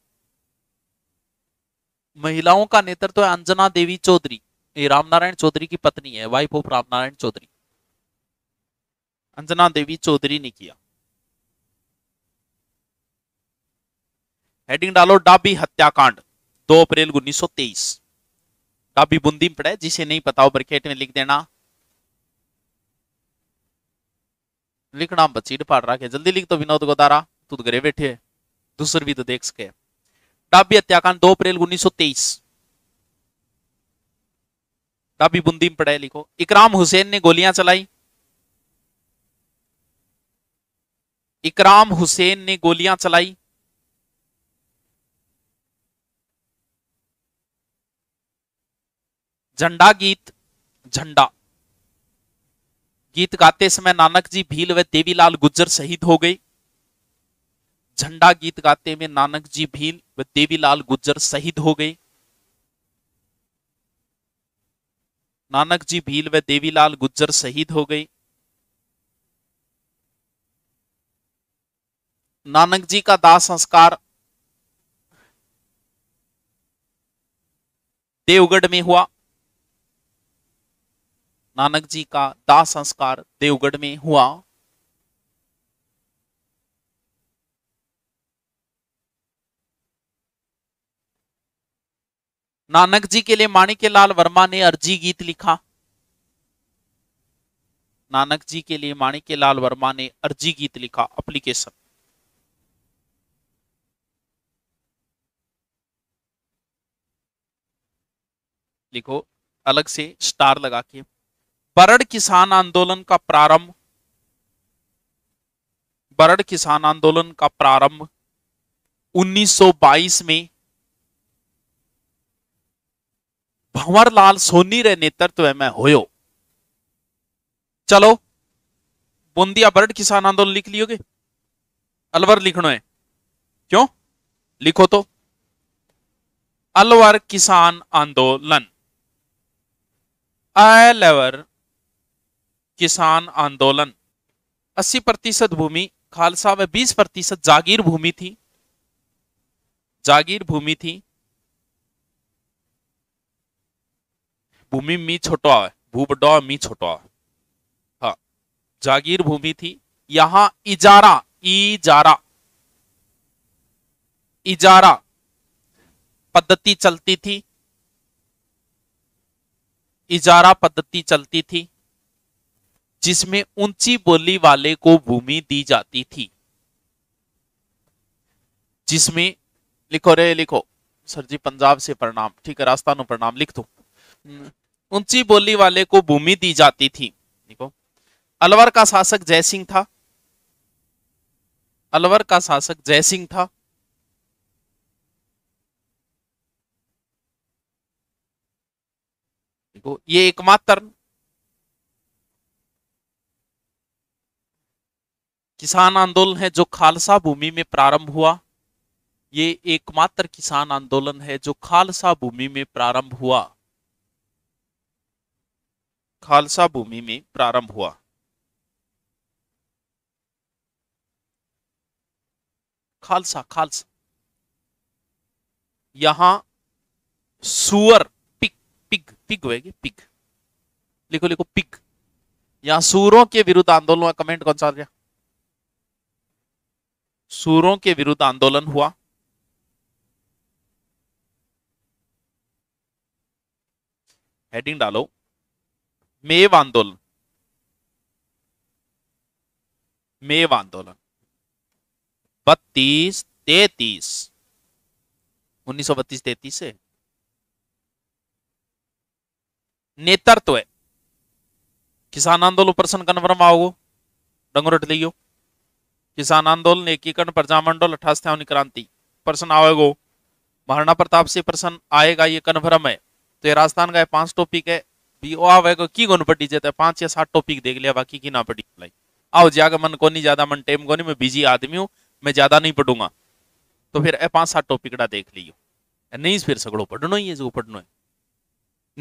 महिलाओं का नेतृत्व तो अंजना देवी चौधरी ये रामनारायण चौधरी की पत्नी है वाइफ ऑफ रामनारायण चौधरी अंजना देवी चौधरी ने किया हेडिंग डालो डाबी हत्याकांड दो अप्रैल उन्नीस सौ तेईस डाबी बुंदी में पड़े जिसे नहीं पता हो ब्रिकेट में लिख देना लिखना बच्ची पाड़ रहा है जल्दी लिख दो तो विनोद गोदारा तू तो घरे बैठे है दूसर भी तो देख सके डाबी हत्याकांड दो अप्रैल उन्नीस तेईस डाबी बुंदी में पड़े लिखो इकराम हुसैन ने गोलियां चलाई इकराम हुसैन ने गोलियां चलाई झंडा गीत झंडा गीत गाते समय नानक जी भील व देवीलाल गुज्जर शहीद हो गए झंडा गीत गाते में नानक जी भील व देवीलाल गुज्जर शहीद हो गए नानक जी भील व देवीलाल गुज्जर शहीद हो गए नानक जी का दाह संस्कार देवगढ़ में हुआ नानक जी का दाह संस्कार देवगढ़ में हुआ नानक जी के लिए माणिक्यलाल वर्मा ने अर्जी गीत लिखा नानक जी के लिए माणिक्यलाल वर्मा ने अर्जी गीत लिखा अप्लीकेशन लिखो अलग से स्टार लगा के बरड़ किसान आंदोलन का प्रारंभ बरड़ किसान आंदोलन का प्रारंभ 1922 में भंवरलाल सोनी रे नेतृत्व में होयो चलो बुंदिया बरड किसान आंदोलन लिख लियोगे अलवर लिखनो है क्यों लिखो तो अलवर किसान आंदोलन अलवर किसान आंदोलन 80 प्रतिशत भूमि खालसा में 20 प्रतिशत जागीर भूमि थी जागीर भूमि थी भूमि मी छोटो बडो मी छोटो हा जागीर भूमि थी यहां इजारा इजारा इजारा पद्धति चलती थी इजारा पद्धति चलती थी जिसमें ऊंची बोली वाले को भूमि दी जाती थी जिसमें लिखो रे लिखो सर जी पंजाब से प्रणाम ठीक है राजस्थान प्रणाम लिख दो हम्म। ऊंची बोली वाले को भूमि दी जाती थी देखो अलवर का शासक जयसिंह था अलवर का शासक जयसिंह था देखो ये एकमात्र किसान आंदोलन है जो खालसा भूमि में प्रारंभ हुआ ये एकमात्र किसान आंदोलन है जो खालसा भूमि में प्रारंभ हुआ खालसा भूमि में प्रारंभ हुआ खालसा खालसा यहां सुअर पिग पिग पिग होगी पिग लिखो लिखो पिग यहां सूरों के विरुद्ध आंदोलन कमेंट कौन सा आ गया सूरों के विरुद्ध आंदोलन हुआ हेडिंग डालो मेव आंदोलन मेव आंदोलन बत्तीस तैतीस उन्नीस सौ बत्तीस तैतीस से नेतृत्व किसान आंदोलन पर्सन कन्फर्म आओ डंगोरट लियो किसान आंदोलन एकीकरण प्रजामंडल अठास्थावनी क्रांति प्रश्न आएगो महाराणा प्रताप से प्रश्न आएगा ये कन्फर्म है तो ये राजस्थान का पांच टॉपिक है बी ओ आवेगो की गोन पटी जेते पांच या सात टॉपिक देख लिया बाकी की ना पटी लाई आओ जाके मन को नहीं ज्यादा मन टेम को नहीं मैं बिजी आदमी हूँ मैं ज्यादा नहीं पढ़ूंगा तो फिर ए पांच सात डा देख लियो नहीं फिर सगड़ो पढ़नो ही है जो पढ़नो है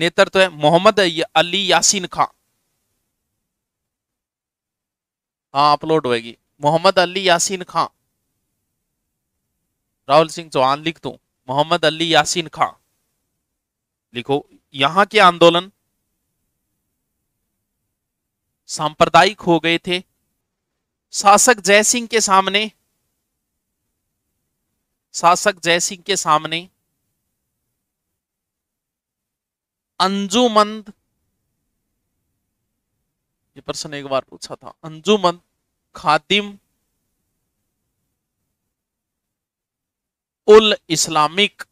नेतर तो है मोहम्मद अली यासीन खां हाँ अपलोड होगी मोहम्मद अली यासीन खां राहुल सिंह चौहान लिख दो मोहम्मद अली यासीन खां लिखो यहां के आंदोलन सांप्रदायिक हो गए थे शासक जय सिंह के सामने शासक जय सिंह के सामने अंजुमंद ये प्रश्न एक बार पूछा था अंजुमंद खादिम उल इस्लामिक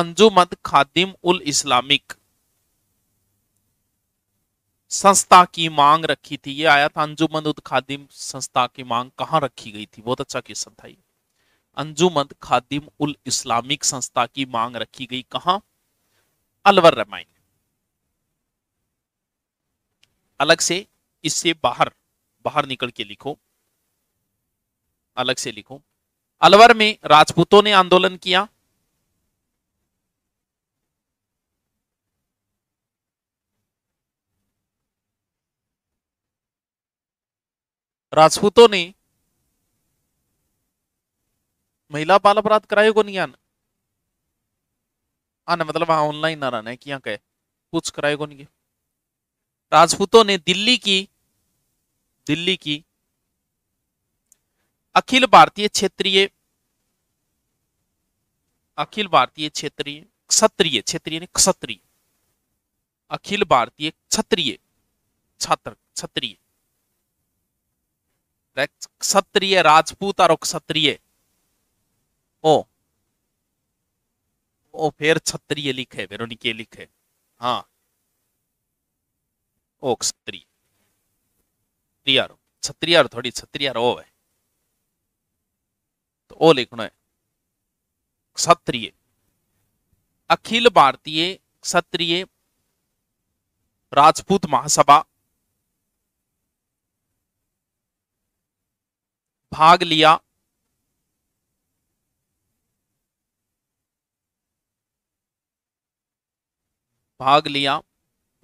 अंजुमद खादिम उल इस्लामिक संस्था की मांग रखी थी ये आया था अंजुमद उल खादिम संस्था की मांग कहां रखी गई थी बहुत अच्छा क्वेश्चन था ये अंजुमद खादिम उल इस्लामिक संस्था की मांग रखी गई कहां अलवर रामायण अलग से इससे बाहर बाहर निकल के लिखो अलग से लिखो अलवर में राजपूतों ने आंदोलन किया राजपूतों ने महिला बाल अपराध कराए को नहीं आना आना मतलब वहां ऑनलाइन ना रहना है कि यहां कहे कुछ कराए को नहीं राजपूतों ने दिल्ली की दिल्ली की अखिल भारतीय क्षेत्रीय अखिल भारतीय क्षेत्रीय क्षत्रिय क्षेत्रीय क्षत्रिय अखिल भारतीय क्षत्रिय छात्र क्षत्रिय क्षत्रिय राजपूत और क्षत्रिय ओ ओ फिर क्षत्रिय लिखे वेरोनिके लिखे हाँ ou ક્ષત્રિય ત્રિયારો છત્રિયારો થોડી છત્રિયારો હોય तो ओ लिखना है क्षत्रिय अखिल भारतीय क्षत्रिय राजपूत महासभा भाग लिया भाग लिया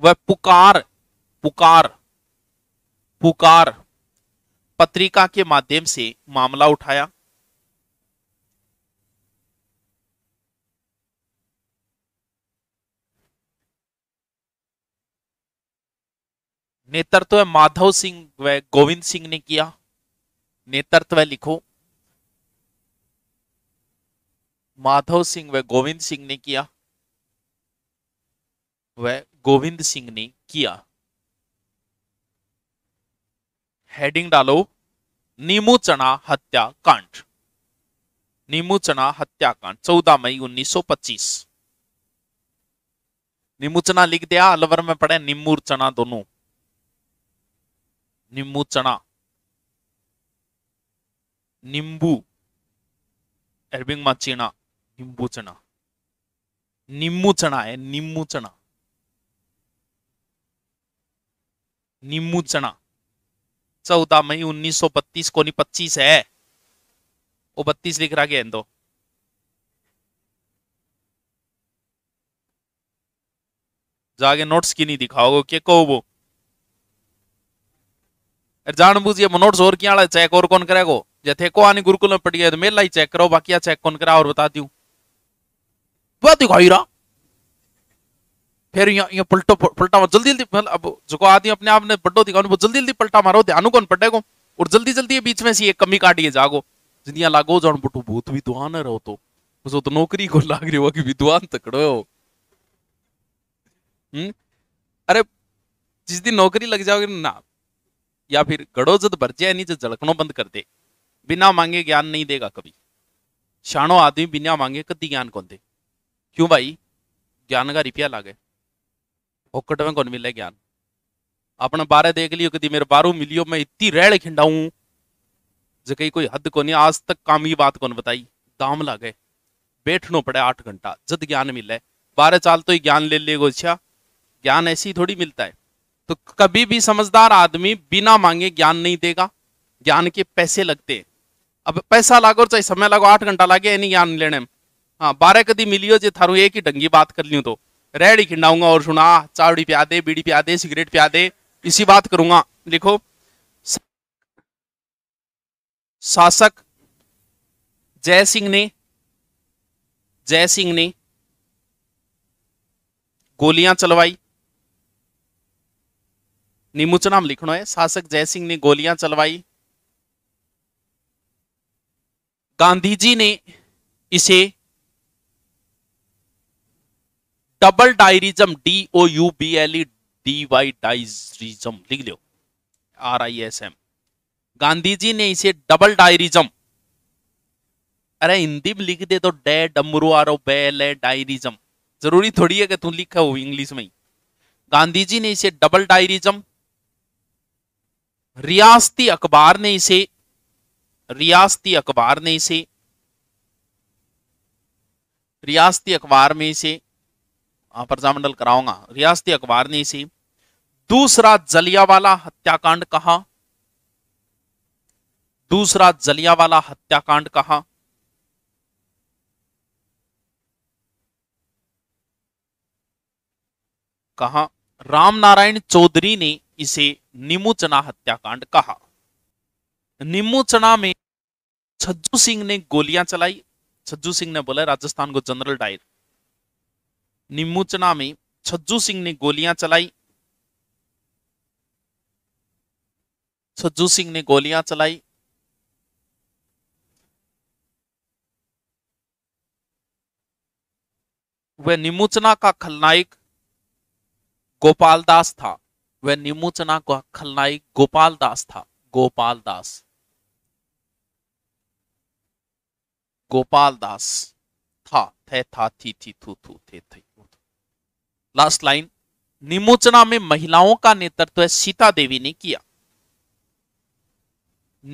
वह पुकार पुकार पुकार पत्रिका के माध्यम से मामला उठाया नेतृत्व माधव सिंह व गोविंद सिंह ने किया नेतृत्व लिखो माधव सिंह व गोविंद सिंह ने किया वह गोविंद सिंह ने किया हेडिंग डालो नीमू चना हत्याकांड नीमू चना हत्याकांड 14 मई 1925 नीमू चना लिख दिया अलवर में पड़े निम्बूर चना दोनों निम्बू चना नींबू अरबिंग में चीना नींबू चना चना है नींबू चना नींबू चना चौदह मई उन्नीस सौ बत्तीस को नहीं पच्चीस है वो बत्तीस लिख रहा गेंदो जाके नोट्स की नहीं दिखाओगे क्या कहो वो अरे जान बुझिए नोट्स और क्या चेक और कौन करेगा जैसे को आने गुरुकुल में पट गया तो मेला ही चेक करो बाकी चेक कौन करा और बता दू वह दिखाई रहा फिर यहाँ यहाँ पलटो पलटा मारो जल्दी जल्दी मतलब अब जो आदमी अपने आप ने बड्डो दिखा वो जल्दी जल्दी पलटा मारो ध्यान कौन पटेगो और जल्दी जल्दी बीच में से एक कमी काटिए जागो जिंदिया लागो जान बटू भूत विद्वान रहो तो उसको तो नौकरी को लाग रही हो कि विद्वान तकड़ो हो हम्म? अरे जिस दिन नौकरी लग जाओगे ना या फिर गड़ो जद भर जाए जो झलकनो बंद कर दे बिना मांगे ज्ञान नहीं देगा कभी शाणो आदमी बिना मांगे कदी ज्ञान कौन दे क्यों भाई ज्ञान का रिपिया लागे ඔක්කටම කොන් मिले ज्ञान अपने बारह देख लियो कभी मेरे बारू मिलियो मैं इतनी रैड़ हूं जो कहीं कोई हद को नहीं आज तक काम ही बात कौन बताई दाम ला गए बैठनो पड़े आठ घंटा जद ज्ञान मिले बारह चाल तो ही ज्ञान ले ले गोछा ज्ञान ऐसे ही थोड़ी मिलता है तो कभी भी समझदार आदमी बिना मांगे ज्ञान नहीं देगा ज्ञान के पैसे लगते हैं अब पैसा लागो चाहे समय लागो आठ घंटा लागे यानी ज्ञान लेने में हाँ बारह कदी मिलियो जो थारू एक ही ढंगी बात कर लियो तो रेड खिंडाऊंगा और सुना चावड़ी पिया दे बीड़ी प्या दे सिगरेट प्या दे इसी बात करूंगा लिखो शासक जय सिंह ने जय सिंह ने गोलियां चलवाई निमुच नाम लिखना है शासक जय सिंह ने गोलियां चलवाई गांधी जी ने इसे double dyarism D O U B L E D Y dyarism लिख लो R I S M Gandhi ji ने इसे डबल डायरिज्म अरे हिंदी में लिख दे तो डे डमरू आर ओ बेल है डायरिज्म जरूरी थोड़ी है कि तू लिखा हो इंग्लिश में गांधी जी ने इसे डबल डायरिज्म रियासती अखबार ने इसे रियासती अखबार ने इसे रियासती अखबार में इसे प्रजामंडल कराऊंगा रियासती अखबार ने इसी दूसरा जलियावाला हत्याकांड कहा दूसरा जलियावाला हत्याकांड कहा कहा रामनारायण चौधरी ने इसे निमोचना हत्याकांड कहा निमोचना में छज्जू सिंह ने गोलियां चलाई छज्जू सिंह ने बोला राजस्थान को जनरल डायर निमोचना में छज्जू सिंह ने गोलियां चलाई छज्जू सिंह ने गोलियां चलाई वह निमोचना का खलनायक गोपाल दास था वह निमूचना का खलनायक गोपाल दास था गोपाल दास गोपाल दास था थे था थी थी थू थू थे थे लास्ट लाइन निमोचना में महिलाओं का नेतृत्व तो सीता देवी ने किया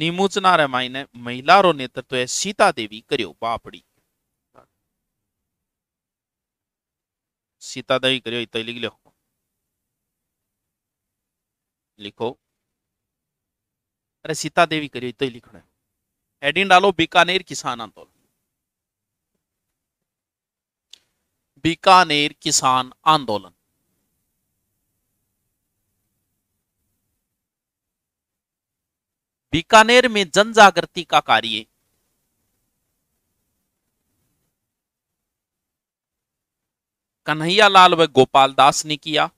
निमोचना रामायण નિમૂચના રામાયણે सीता देवी करियो बापड़ी सीता देवी करियो તો लिख लो लिखो अरे सीता देवी करियो तो लिखना हेडिंग डालो बीकानेर किसान आंदोलन बीकानेर किसान आंदोलन बीकानेर में जन जागृति का कार्य कन्हैया लाल व गोपाल दास ने किया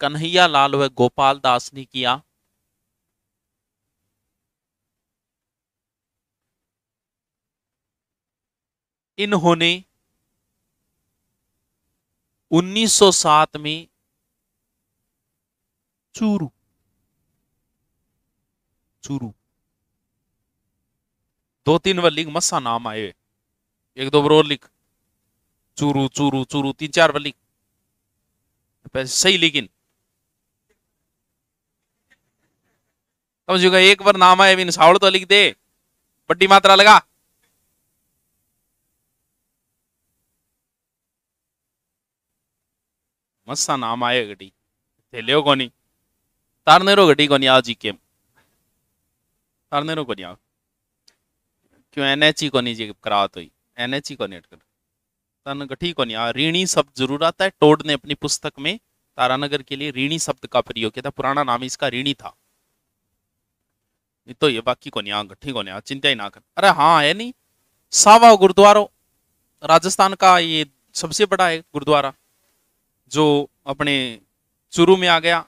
कन्हैया लाल व गोपाल दास ने किया इन्होंने 1907 में चूरू चूरू दो तीन बार लिख मसा नाम आए एक दो बार और लिख चूरू चूरू चूरू तीन चार बार लिख सही लेकिन समझोगा एक बार नाम आए बिन सावड़ तो लिख दे बड़ी मात्रा लगा મસ્ત નામ આયે ઘડી થેલ્યો કોની તારનેરો ઘટી કોની આ જીકે તારનેરો કોની आ क्यों एनएचई को नहीं जी करावत हुई एनएचई को नहीं अटकर तारानगठी को नहीं आ रीणी शब्द जरूर आता है टोड ने अपनी पुस्तक में तारानगर के लिए रीणी शब्द का प्रयोग किया था पुराना नाम इसका रीणी था तो ये बाकी को नहीं आ गठी को नहीं चिंता ही ना कर अरे हाँ है नहीं सावा गुरुद्वारो राजस्थान का ये सबसे बड़ा है गुरुद्वारा जो अपने चुरू में आ गया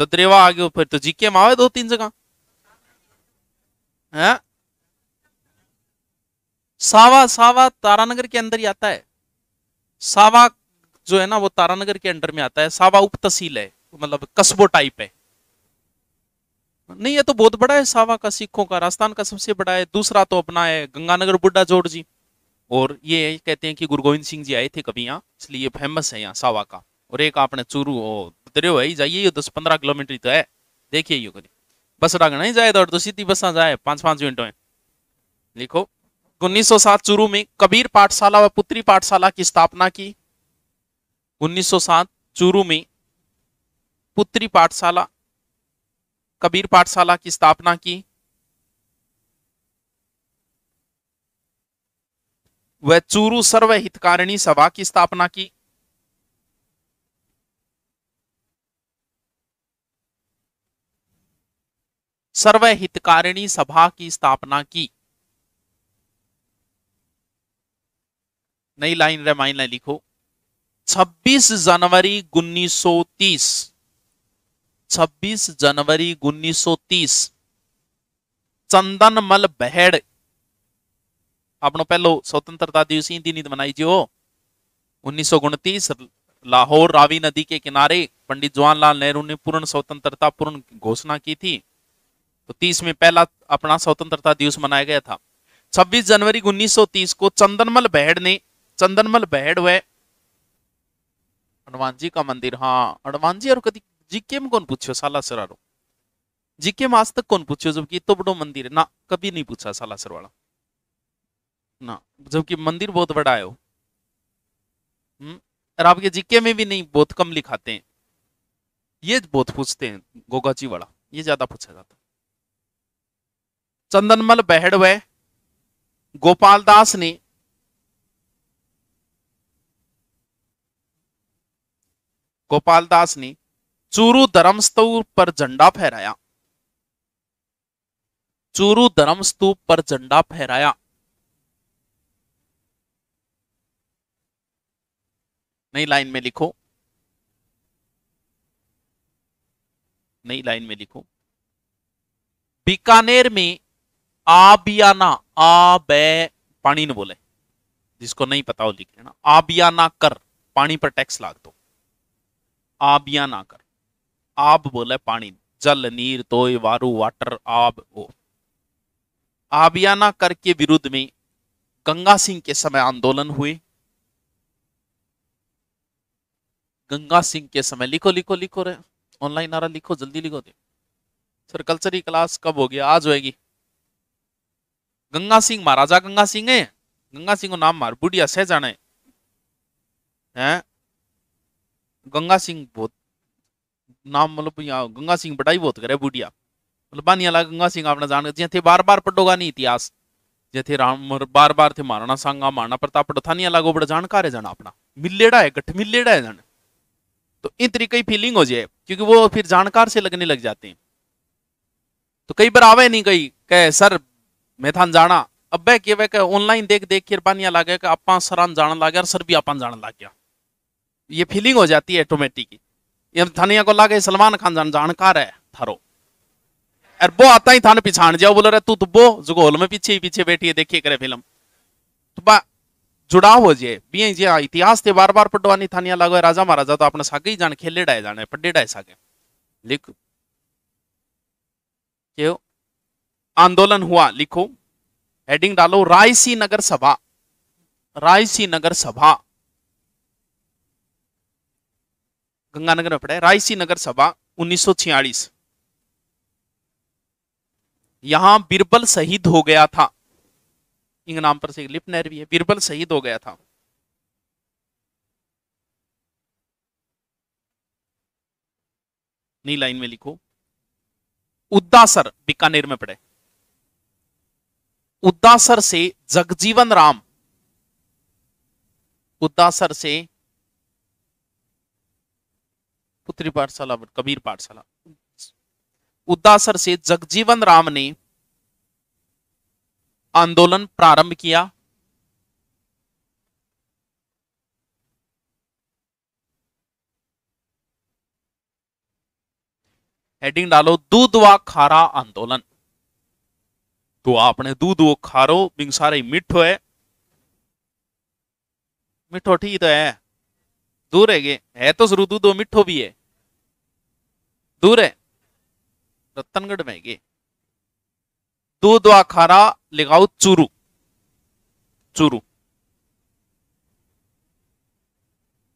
ददरेवा आ गया फिर तो जीके में आवे दो तीन जगह है सावा सावा तारानगर के अंदर ही आता है सावा जो है ना वो तारानगर के अंडर में आता है सावा उप तहसील है मतलब कस्बो टाइप है नहीं ये तो बहुत बड़ा है सावा का सिखों का राजस्थान का सबसे बड़ा है दूसरा तो अपना है गंगानगर बुड्ढा जोड़ जी और ये कहते हैं कि गुरु गोविंद सिंह जी आए थे कभी यहाँ इसलिए फेमस है यहाँ सावा का और एक आपने चूरू ओ दरियो है जाइए यो दस पंद्रह किलोमीटर तो है देखिए यो करी बस रागण नहीं जाए तो, तो सीधी बसा जाए पांच पांच मिनटों में लिखो उन्नीस सौ सात चूरू में कबीर पाठशाला व पुत्री पाठशाला की स्थापना की उन्नीस सौ सात चूरू में पुत्री पाठशाला कबीर पाठशाला की स्थापना की वह चूरू सर्व हितकारिणी सभा की स्थापना की सर्वहितकारिणी सभा की स्थापना की नई लाइन रेमाइन लाइन लिखो 26 जनवरी 1930 26 जनवरी 1930 चंदनमल बहड़ આપણો पहलो स्वतंत्रता दिवस ही दिन मनाई जो उन्नीस लाहौर रावी नदी के किनारे पंडित जवाहरलाल नेहरू ने पूर्ण स्वतंत्रता पूर्ण घोषणा की थी तो तीस में पहला अपना स्वतंत्रता दिवस मनाया गया था 26 जनवरी 1930 को चंदनमल बहड़ ने चंदनमल बहड़ व हनुमान जी का मंदिर हाँ हनुमान जी और कभी जीके में कौन पूछो साला सरारो जीके में आज तक कौन पूछो जबकि तो बड़ो मंदिर है ना कभी नहीं पूछा साला सर वाला ना जबकि मंदिर बहुत बड़ा है वो हम्म, और आपके जीके में भी नहीं बहुत कम लिखाते हैं ये बहुत पूछते हैं गोगाची वाला ये ज्यादा पूछा जाता चंदनमल बहड़ व गोपाल दास ने गोपाल दास ने चूरू धर्म स्तूप पर झंडा फहराया चूरू धर्म स्तूप पर झंडा फहराया नई लाइन में लिखो नई लाइन में लिखो बीकानेर में आबियाना आ बे पानी न बोले जिसको नहीं पता हो लिख लेना आबियाना कर पानी पर टैक्स लाग दो आबियाना कर आब बोले पानी जल नीर तोय वारू वाटर आब ओ आबियाना कर के विरुद्ध में गंगा सिंह के समय आंदोलन हुए गंगा सिंह के समय लिखो लिखो लिखो रहे ऑनलाइन आ रहा लिखो जल्दी लिखो दे सर कल्चरी क्लास कब होगी आज होगी गंगा सिंह महाराजा गंगा सिंह है गंगा सिंह को नाम मार बुढ़िया सह जाने है गंगा सिंह बहुत नाम मतलब यहाँ गंगा सिंह बटाई बहुत करे बुढ़िया मतलब बानियाला गंगा सिंह आपने जान जी थे बार बार पढ़ोगा नहीं इतिहास जे थे राम बार बार थे महाराणा सांगा महाराणा प्रताप थानियाला को बड़ा जानकार है जाना अपना मिलेड़ा है गठ मिलेड़ा है जाना तो इन तरीके की फीलिंग हो जाए क्योंकि वो फिर जानकार से लगने लग जाते हैं तो कई बार आवे नहीं कई कह सर मैथान जाना अब अबे के वे ऑनलाइन देख देख के बानिया लागे कि अपा सरान जान लागे और सर भी अपन जान लग गया ये फीलिंग हो जाती है ऑटोमेटिक ये थानिया को लागे सलमान खान जान जानकार है थारो अरे वो आता ही थाने पिछाण जाओ बोल रहे तू तो बो जो हॉल में पीछे ही पीछे बैठी है देखिए करे फिल्म तो बा जुड़ाव हो जाए भी जे हाँ, इतिहास थे बार बार पटवानी थानिया लागो राजा महाराजा तो अपने सागे ही जान खेले डाए जाने पड्डे डाए सागे लिख क्यों आंदोलन हुआ लिखो हेडिंग डालो रायसी नगर सभा रायसी नगर सभा गंगानगर में पड़े रायसी नगर सभा उन्नीस यहां बिरबल शहीद हो गया था इंग नाम पर से लिप नहर भी है बिरबल शहीद हो गया था नी लाइन में लिखो उद्दासर बीकानेर में पड़े उदासर से जगजीवन राम उदासर से पुत्री पाठशाला कबीर पाठशाला उदासर से जगजीवन राम ने आंदोलन प्रारंभ किया हेडिंग डालो दूध व खारा आंदोलन तो दूध वो खारो बिंग सारे मिठो है मिठो ठीक तो है दूर है गे है तो जरूर दूध मिठो भी है दूर है रतनगढ़ में गे दूध वा खारा लिखाओ चूरू चूरू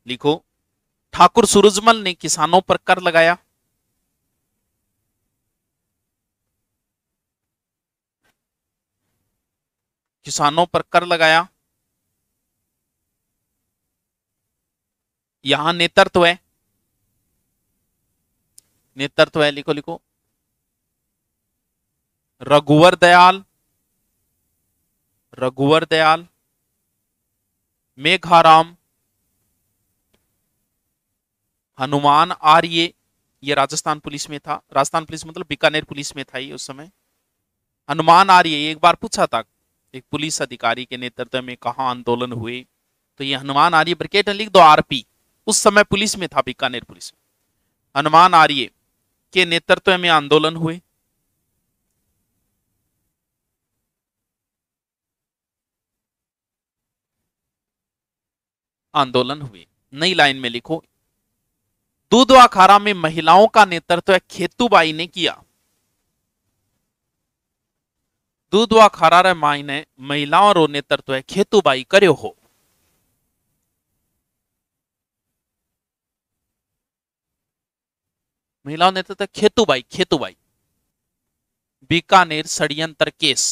लिखो ठाकुर सूरजमल ने किसानों पर कर लगाया किसानों पर कर लगाया यहां नेतृत्व है नेतृत्व है लिखो लिखो रघुवर दयाल रघुवर दयाल मेघाराम हनुमान आर्य ये राजस्थान पुलिस में था राजस्थान पुलिस मतलब बीकानेर पुलिस में था ये उस समय हनुमान आर्य एक बार पूछा था एक पुलिस अधिकारी के नेतृत्व में कहा आंदोलन हुए तो ये हनुमान आर्य ब्रिकेट लिख दो आरपी उस समय पुलिस में था बीकानेर पुलिस में हनुमान आर्य के नेतृत्व में आंदोलन हुए आंदोलन हुए नई लाइन में लिखो दूधवा अखाड़ा में महिलाओं का नेतृत्व खेतूबाई ने किया दूधवा व मायने महिलाओं रो नेतृत्व खेतुबाई करो हो महिलाओं नेतृत्व खेतुबाई खेतुबाई खेतु बीकानेर षड्यंत्र केस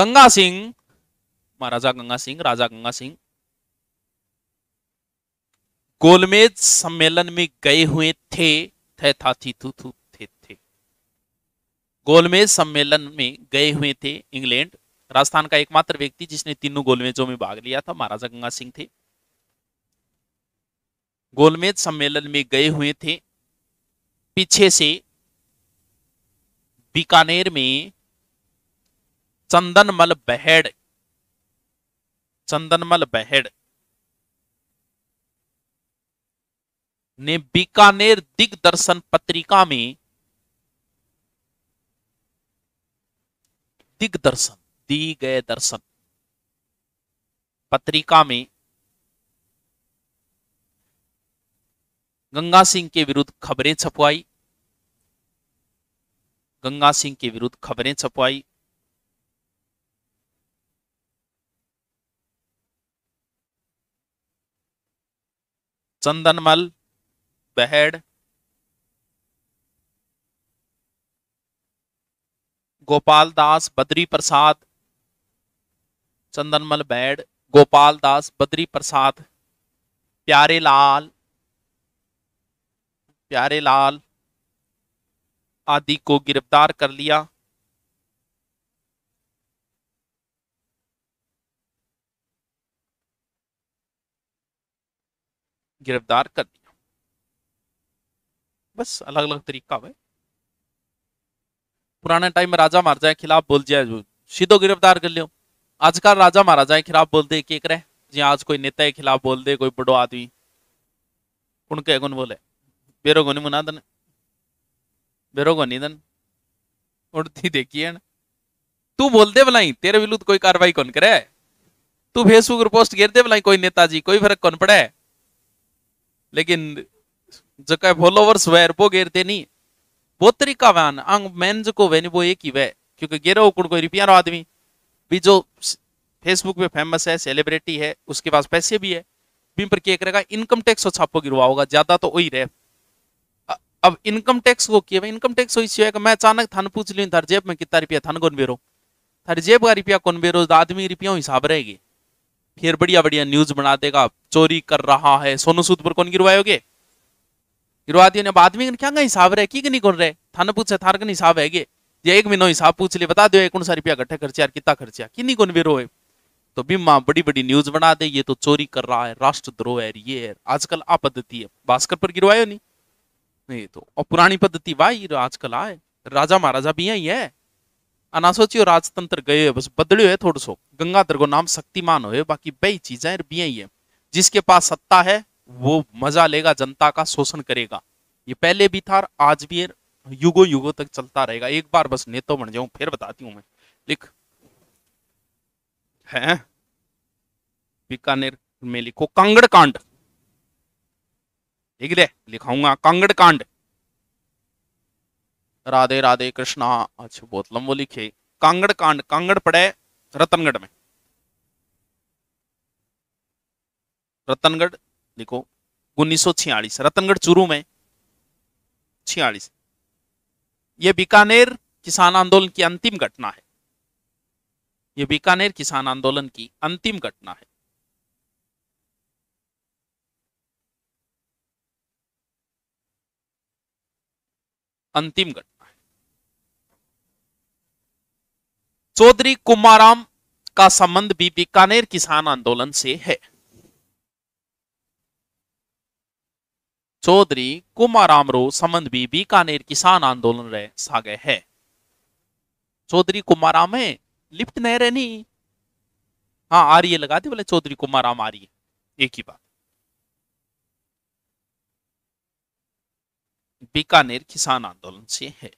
गंगा सिंह महाराजा गंगा सिंह राजा गंगा सिंह गोलमेज सम्मेलन में गए हुए थे थे था थी थू थू थे थे गोलमेज सम्मेलन में गए हुए थे इंग्लैंड राजस्थान का एकमात्र व्यक्ति जिसने तीनों गोलमेजों में भाग लिया था महाराजा गंगा सिंह थे गोलमेज सम्मेलन में गए हुए थे पीछे से बीकानेर में चंदनमल बहेड़ चंदनमल बहेड़ ने बीकानेर दिग्दर्शन पत्रिका में दिग्दर्शन दी गए दर्शन पत्रिका में गंगा सिंह के विरुद्ध खबरें छपवाई गंगा सिंह के विरुद्ध खबरें छपवाई चंदनमल बहड गोपाल दास बद्री प्रसाद चंदनमल बैड गोपाल दास बद्री प्रसाद प्यारे लाल प्यारे लाल आदि को गिरफ्तार कर लिया गिरफ्तार कर लिया बस अलग अलग तरीका हुआ पुराने टाइम में राजा महाराजा के खिलाफ बोल जाए सीधो गिरफ्तार कर लियो आजकल राजा महाराजा के खिलाफ बोल दे के करे जी हाँ, आज कोई नेता के खिलाफ बोल दे कोई बड़ो आदमी उनके गुन बोले बेरो गुनी मुना दन बेरो गुनी दन उड़ती देखिए ना तू बोल दे बलाई तेरे विरुद्ध कोई कार्रवाई कौन करे तू फेसबुक पोस्ट गिर दे बलाई कोई नेताजी कोई फर्क कौन पड़े लेकिन जो कह फॉलोवर्स वे पो गेर दे नहीं वो तरीका वान अंग मेन जो वे वो एक ही वे क्योंकि गेरो उकड़ कोई रुपया आदमी भी जो फेसबुक पे फेमस है सेलिब्रिटी है उसके पास पैसे भी है बीम पर क्या करेगा इनकम टैक्स और छापो गिरवा होगा ज्यादा तो वही रहे अब इनकम टैक्स को किए इनकम टैक्स हो इससे मैं अचानक थान पूछ ली थर जेब में कितना रुपया थान कौन बेरो थर जेब का रुपया कौन बेरो आदमी रुपया हिसाब रहेगी फिर बढ़िया बढ़िया न्यूज बना देगा चोरी कर रहा है सोनू सूद पर कौन गिरवाओगे ಇರುವಾದಿಯನ್ನ ಬಾದ್ಮಿಗನ್ ಕ್ಯಾಂಗ ಹಿಸಾಬ್ ರೇ ಕೀಗ ನೀ ಕೊನ್ರೆ ಥಾನ ಪೂಚೆ ಥಾರ್ಗನ್ ಹಿಸಾಬ್ ಹೇಗೆ ये एक महीनों हिसाब पूछ लिए बता दो एक सा रुपया इकट्ठा खर्चा यार कितना खर्चा नहीं कौन भी रोए तो बीमा बड़ी बड़ी न्यूज बना दे ये तो चोरी कर रहा है राष्ट्रद्रोह है ये है आजकल आ पद्धति है भास्कर पर गिरवायो नहीं नहीं तो और पुरानी पद्धति भाई आजकल आए राजा महाराजा भी यही है अना सोचियो राजतंत्र गए बस बदलो है थोड़ा सो गंगाधर को नाम शक्तिमान हो बाकी बई चीजें भी यही है जिसके पास सत्ता है वो मजा लेगा जनता का शोषण करेगा ये पहले भी था आज भी युगो युगो तक चलता रहेगा एक बार बस नेता बन जाऊं फिर बताती हूं मैं लिख है बीकानेर में लिखो कांगड़ कांड लिख दे लिखाऊंगा कांगड़ कांड राधे राधे कृष्णा अच्छा बहुत लंबो लिखे कांगड़ कांड कांगड़ पड़े रतनगढ़ में रतनगढ़ लिखो उन्नीस रतनगढ़ चूरू में छियालीस ये बीकानेर किसान आंदोलन की अंतिम घटना है ये बीकानेर किसान आंदोलन की अंतिम घटना है अंतिम घटना है चौधरी कुमाराम का संबंध भी बीकानेर किसान आंदोलन से है चौधरी कुमाराम रो संबंध भी बीकानेर किसान आंदोलन रहे सागे है चौधरी कुमाराम है लिफ्ट नहीं रहे नहीं हाँ आ रही है लगा दी बोले चौधरी कुमाराम आ रही है एक ही बात बीकानेर किसान आंदोलन से है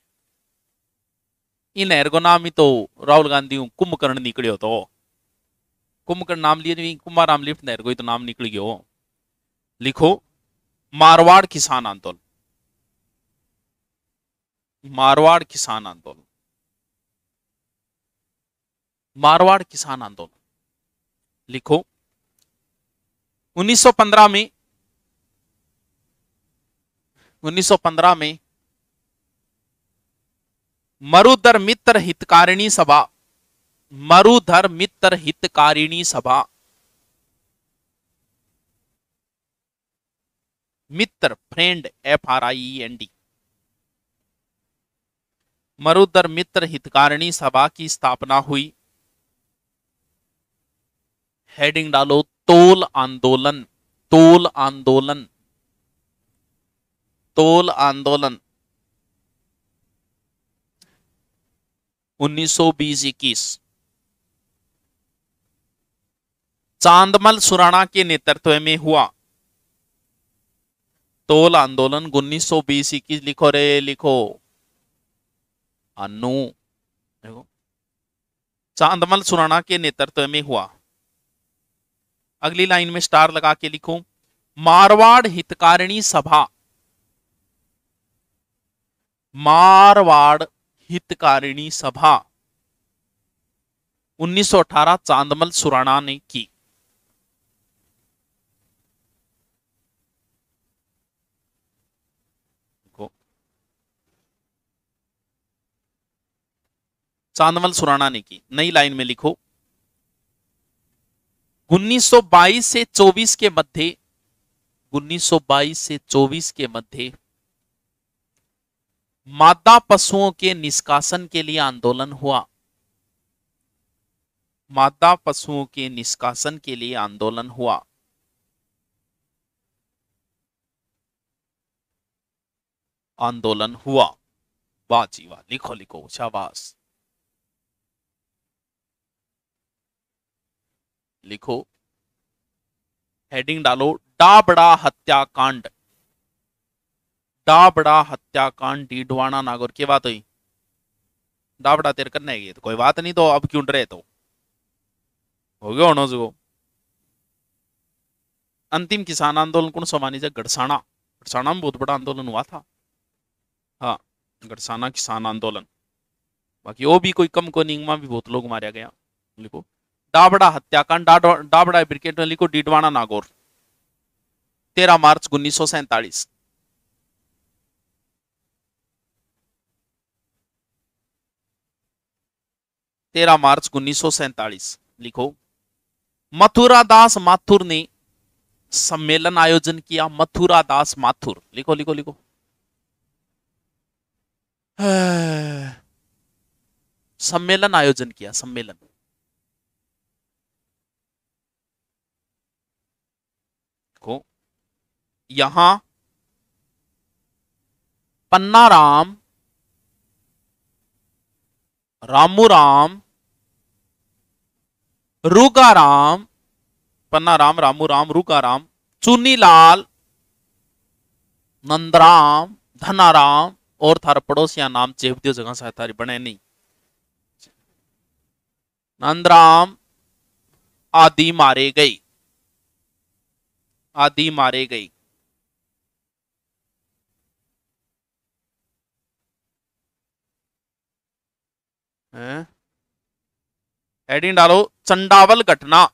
इन एरगो नाम ही तो राहुल गांधी कुंभकर्ण निकलियो तो कुंभकर्ण नाम लिए कुमाराम लिफ्ट नहर को ही तो नाम निकल गयो लिखो मारवाड़ किसान आंदोलन मारवाड़ किसान आंदोलन मारवाड़ किसान आंदोलन लिखो 1915 में 1915 में मरुधर मित्र हितकारिणी सभा मरुधर मित्र हितकारिणी सभा मित्र friend F R I E N Marudhar Mitra Hitkarini Sabha की स्थापना हुई हेडिंग डालो तोल आंदोलन तोल आंदोलन तोल आंदोलन बीस इक्कीस चांदमल सुराणा के नेतृत्व में हुआ तोल आंदोलन बीस इक्कीस लिखो रे लिखो अनु देखो चांदमल सुराना के नेतृत्व में हुआ अगली लाइन में स्टार लगा के लिखो मारवाड़ हितकारिणी सभा मारवाड़ हितकारिणी सभा 1918 चांदमल सुराना ने की चांदमल सुराना ने की नई लाइन में लिखो 1922 से 24 के मध्य 1922 से 24 के मध्य मादा पशुओं के निष्कासन के लिए आंदोलन हुआ मादा पशुओं के निष्कासन के लिए आंदोलन हुआ आंदोलन हुआ वाह जी वाह लिखो लिखो शाबाश लिखो हेडिंग डालो डाबड़ा हत्याकांड डाबड़ा हत्याकांड डीडवाना नागौर की बात हुई डाबड़ा तेरे करने गई तो कोई बात नहीं तो अब क्यों डरे तो हो गया होना जो अंतिम किसान आंदोलन कौन समानी जाए गड़साना गड़साना में बहुत बड़ा आंदोलन हुआ था हाँ गड़साना किसान आंदोलन बाकी वो भी कोई कम को निगमा भी बहुत लोग मारा गया लिखो डाबड़ा हत्याकांड डाबड़ा ब्रिकेट में लिखो डीडवाना नागौर तेरह मार्च उन्नीस सौ सैतालीस तेरह मार्च उन्नीस सौ सैतालीस लिखो मथुरा दास माथुर ने सम्मेलन आयोजन किया मथुरा दास माथुर लिखो लिखो लिखो सम्मेलन आयोजन किया सम्मेलन यहां पन्ना राम रामू राम रूगा राम पन्ना राम रामू राम रूगा राम चुनी लाल नंदराम धनाराम और थार पड़ोसिया नाम चेप दियो जगह से थारी बने नहीं नंदराम आदि मारे गई आदि मारे गई हेडिंग डालो चंडावल घटना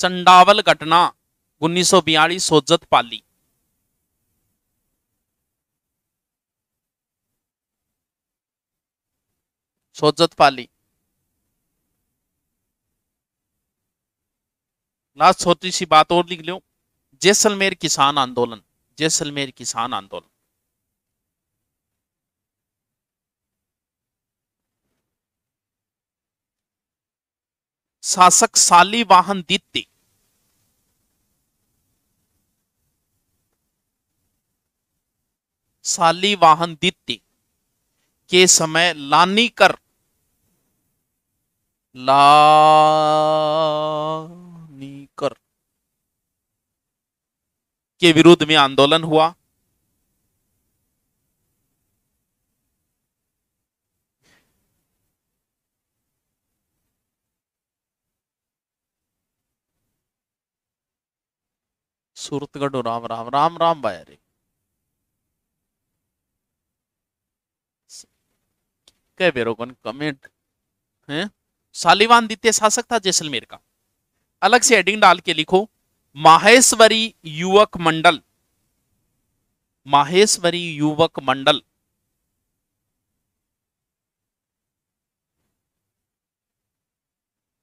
चंडावल घटना उन्नीस सौ बयालीस सोजत पाली सोजत पाली लास्ट छोटी सी बात और लिख लो जैसलमेर किसान आंदोलन जैसलमेर किसान आंदोलन शासक शालीवाहन दित्य वाहन दित्य के समय लानीकर कर के विरुद्ध में आंदोलन हुआ कटो राम राम राम राम भाई अरे कह बेरोगन कमेंट है सालिवान द्वितीय शासक था जैसलमेर का अलग से हेडिंग डाल के लिखो माहेश्वरी युवक मंडल माहेश्वरी युवक मंडल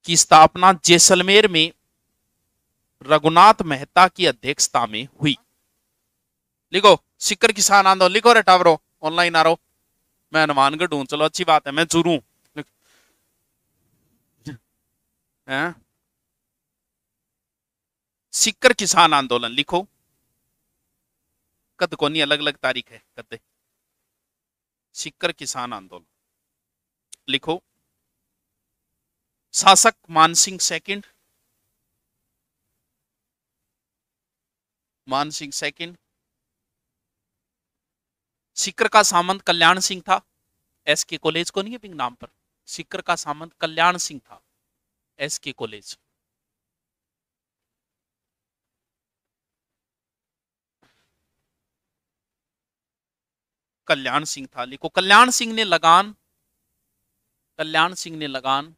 की स्थापना जैसलमेर में रघुनाथ मेहता की अध्यक्षता में हुई लिखो सिक्कर किसान आंदोलन लिखो रे टावरो ऑनलाइन आ रो मैं हनुमानगढ़ हूं चलो अच्छी बात है मैं जुरू सिक्कर किसान आंदोलन लिखो कद कोनी अलग अलग तारीख है कद सिकर किसान आंदोलन लिखो शासक मानसिंह सेकंड मान सिंह सेकंड सिकर का सामंत कल्याण सिंह था एस के कॉलेज को नहीं है पिंग नाम पर सिकर का सामंत कल्याण सिंह था एस के कॉलेज कल्याण सिंह था लिखो कल्याण सिंह ने लगान कल्याण सिंह ने लगान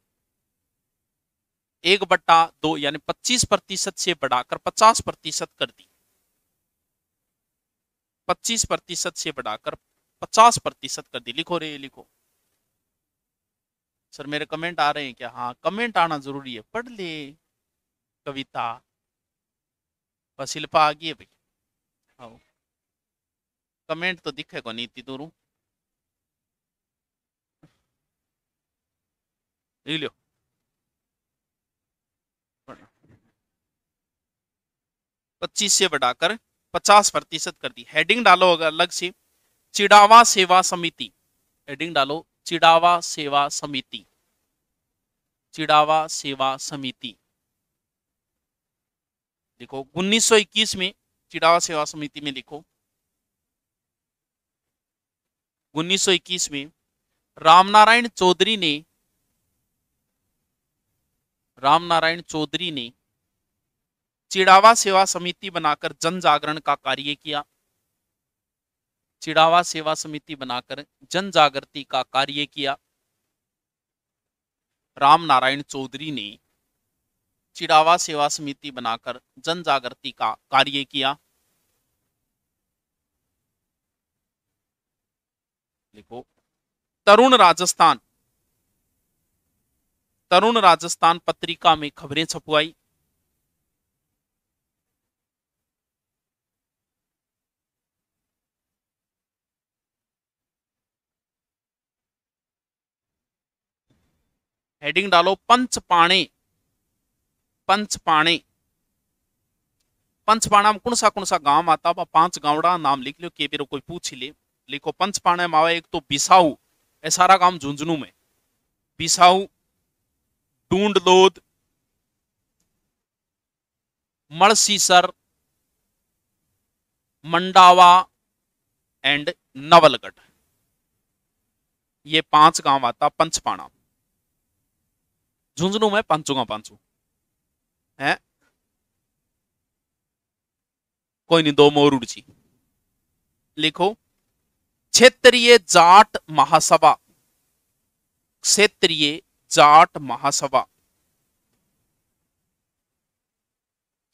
एक बट्टा दो यानी पच्चीस प्रतिशत से बढ़ाकर पचास प्रतिशत कर दी 25 प्रतिशत से बढ़ाकर 50 प्रतिशत कर दी लिखो रे लिखो सर मेरे कमेंट आ रहे हैं क्या हाँ कमेंट आना जरूरी है पढ़ ले कविता बस शिल्पा आ गई है भाई हाँ कमेंट तो दिखे को नीति दूरू लियो पच्चीस से बढ़ाकर पचास प्रतिशत कर दी हेडिंग डालो अगर अलग से चिड़ावा सेवा समिति हेडिंग डालो चिड़ावा सेवा समिति चिड़ावा सेवा समिति सौ 1921 में चिड़ावा सेवा समिति में लिखो 1921 में रामनारायण चौधरी ने रामनारायण चौधरी ने चिड़ावा सेवा समिति बनाकर जन जागरण का कार्य किया चिड़ावा सेवा समिति बनाकर जन जागृति का कार्य किया राम नारायण चौधरी ने चिड़ावा सेवा समिति बनाकर जन जागृति का कार्य किया लिखो तरुण राजस्थान तरुण राजस्थान पत्रिका में खबरें छपवाई हेडिंग डालो पंच पाणे पंच पाणे पंचपाणा में कौन सा कौन सा गांव आता है पांच गांवड़ा नाम लिख लो के बेरो कोई पूछ ले लिखो पंचपाणा में आवे एक तो बिसाऊ ए सारा गांव झुंझुनू में बिसाऊ डूंड लोद मलसीसर मंडावा एंड नवलगढ़ ये पांच गांव आता पंचपाणा झुंझुनू में पांचों का है कोई नहीं दो मोर जी लिखो क्षेत्रीय जाट महासभा क्षेत्रीय जाट महासभा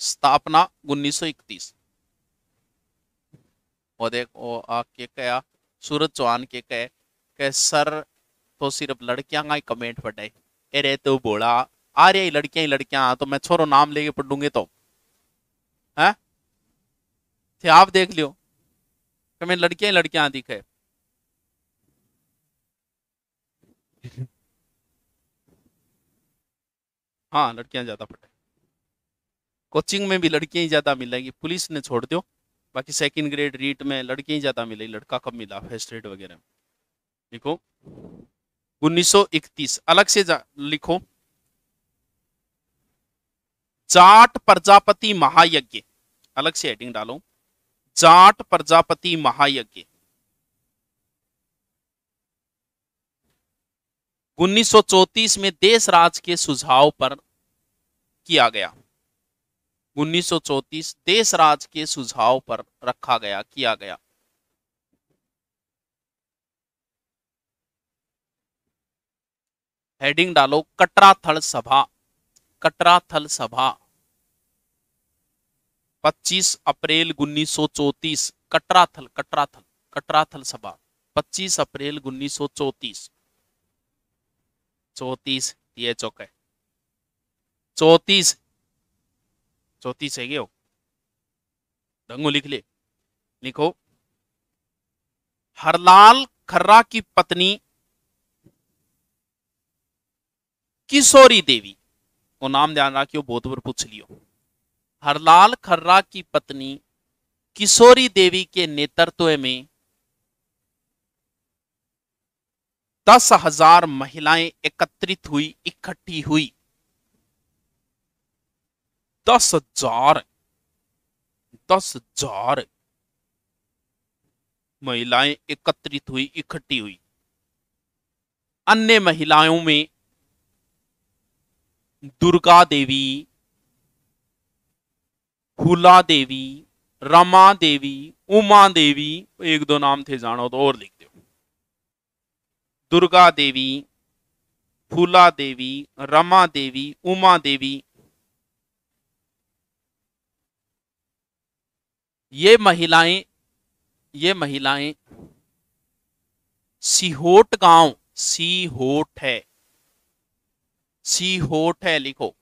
स्थापना इकतीस और देखो के कया सूरज चौहान के कहे के सर तो सिर्फ लड़कियां का ही कमेंट पटाई अरे तो बोला आ रही लड़कियां ही लड़कियां तो मैं छोरो नाम लेके पढ़ूंगे तो है थे आप देख लियो कभी लड़कियां ही लड़कियां दिखे हाँ लड़कियां ज्यादा पढ़े कोचिंग में भी लड़कियां ही ज्यादा मिलेंगी पुलिस ने छोड़ दो बाकी सेकंड ग्रेड रीट में लड़कियां ही ज्यादा मिलेगी लड़का कब मिला फर्स्ट रेट वगैरह देखो 1931 अलग से लिखो जाट प्रजापति महायज्ञ अलग से हेडिंग डालो जाट प्रजापति महायज्ञ 1934 में देश राज के सुझाव पर किया गया 1934 देश राज के सुझाव पर रखा गया किया गया हेडिंग डालो कटरा थल सभा कटरा थल सभा 25 अप्रैल उन्नीस चौतीस कटरा थल कटरा थल कटरा थल सभा 25 अप्रैल उन्नीस सौ चौतीस चौतीस ये चौक है चौतीस चौतीस है ये दंगो लिख ले लिखो हरलाल खर्रा की पत्नी किशोरी देवी वो नाम ध्यान रखियो बहुत बार पूछ लियो हरलाल खर्रा की पत्नी किशोरी देवी के नेतृत्व में दस हजार महिलाएं एकत्रित हुई इकट्ठी हुई दस हजार दस हजार महिलाएं एकत्रित हुई इकट्ठी हुई अन्य महिलाओं में दुर्गा देवी फूला देवी रमा देवी उमा देवी एक दो नाम थे जानो तो और लिख दो दुर्गा देवी फूला देवी रमा देवी उमा देवी ये महिलाएं ये महिलाएं सीहोट गांव सीहोट है सीहोट है लिखो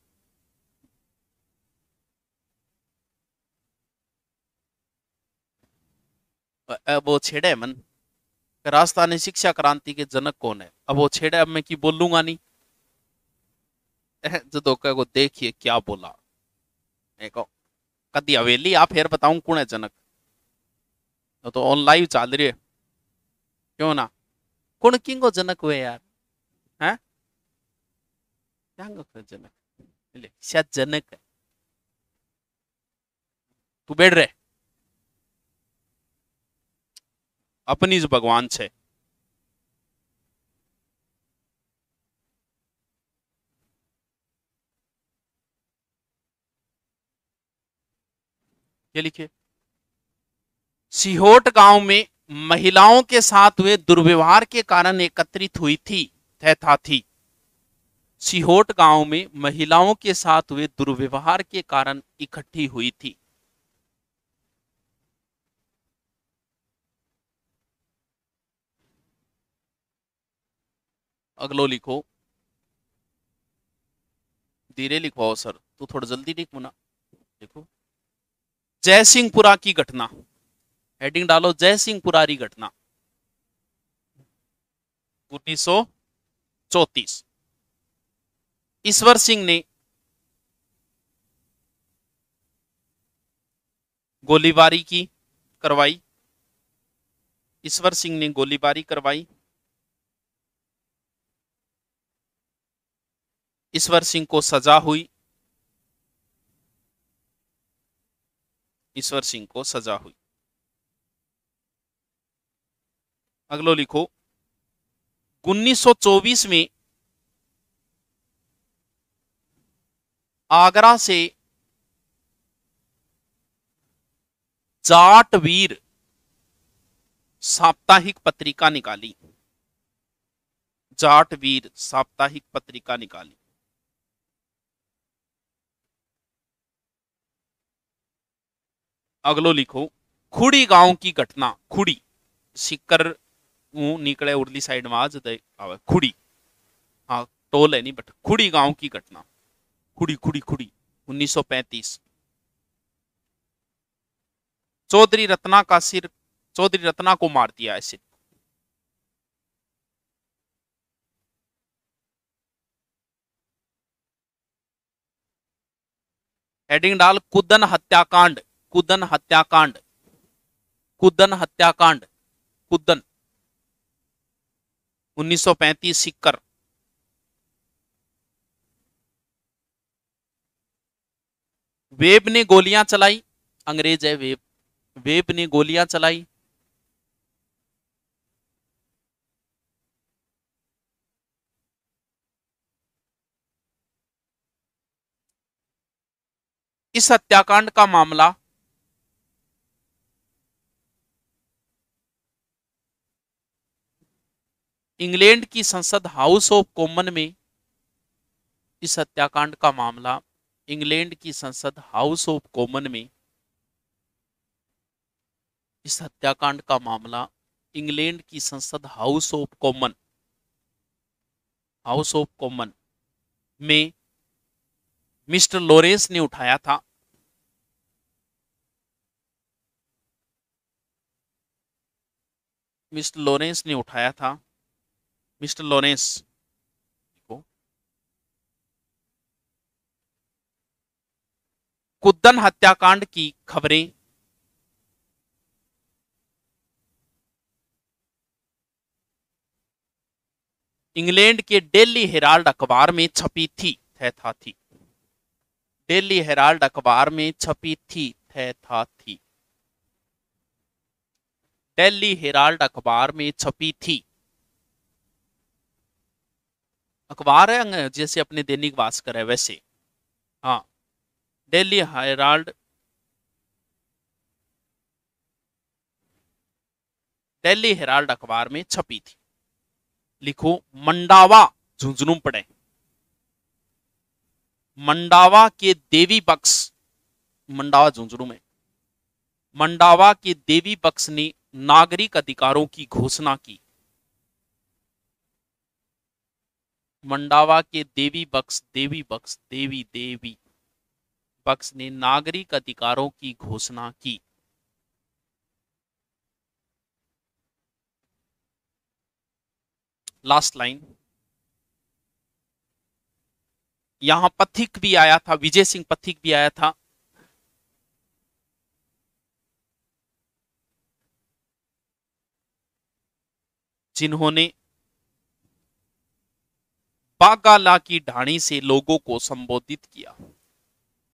वो छेड़े मन राजस्थानी शिक्षा क्रांति के जनक कौन है अब वो छेड़े अब मैं की बोलूंगा नहीं जो को देखिए क्या बोला देखो कदी हवेली आप फिर बताऊं कौन है जनक तो ऑनलाइन चल रही है क्यों ना कौन किंगो जनक हुए यार जनक ಜನಕ ಇಲ್ಲಿ तू बैठ रहे अपनी भगवान से ये लिखिए सिहोट गांव में महिलाओं के साथ हुए दुर्व्यवहार के कारण एकत्रित हुई थी था थी सिहोट गांव में महिलाओं के साथ हुए दुर्व्यवहार के कारण इकट्ठी हुई थी अगलो लिखो धीरे लिखवाओ सर तो थोड़ा जल्दी लिख मुना देखो जय सिंहपुरा की घटना हेडिंग डालो जय सिंहपुरारी घटना उन्नीस सौ चौतीस ईश्वर सिंह ने गोलीबारी की करवाई ईश्वर सिंह ने गोलीबारी करवाई ईश्वर सिंह को सजा हुई ईश्वर सिंह को सजा हुई अगलो लिखो 1924 में आगरा से जाटवीर साप्ताहिक पत्रिका निकाली जाटवीर साप्ताहिक पत्रिका निकाली अगलो लिखो खुड़ी गांव की घटना खुड़ी सिक्कर निकले उर्ली साइड में आज तो खुड़ी हाँ टोल है नहीं बट खुड़ी गांव की घटना खुड़ी खुड़ी खुड़ी 1935 चौधरी रत्ना का सिर चौधरी रत्ना को मार दिया ऐसे हेडिंग डाल कुदन हत्याकांड कुदन हत्याकांड कुदन हत्याकांड कुदन 1935 सिक्कर वेब ने गोलियां चलाई अंग्रेज है वेब वेब ने गोलियां चलाई इस हत्याकांड का मामला इंग्लैंड की संसद हाउस ऑफ कॉमन में इस हत्याकांड का मामला इंग्लैंड की संसद हाउस ऑफ कॉमन में इस हत्याकांड का मामला इंग्लैंड की संसद House of Common House of Common में मिस्टर लोरेंस ने उठाया था मिस्टर लोरेंस ने उठाया था मिस्टर लोरेंस कुद्दन हत्याकांड की खबरें इंग्लैंड के डेली हेराल्ड अखबार में छपी थी थे था थी डेली हेराल्ड अखबार में छपी थी थे था थी डेली हेराल्ड अखबार में छपी थी अखबार है जैसे अपने दैनिक भास्कर है वैसे हाँ डेली हेराल्ड डेली हेराल्ड अखबार में छपी थी लिखो मंडावा झुंझुनू पड़े मंडावा के देवी बक्स मंडावा झुंझुनू में मंडावा के देवी बक्स ने नागरिक अधिकारों की घोषणा की मंडावा के देवी बक्स देवी बक्स देवी देवी पक्ष ने नागरिक अधिकारों की घोषणा की लास्ट लाइन यहां पथिक भी आया था विजय सिंह पथिक भी आया था जिन्होंने बागाला की ढाणी से लोगों को संबोधित किया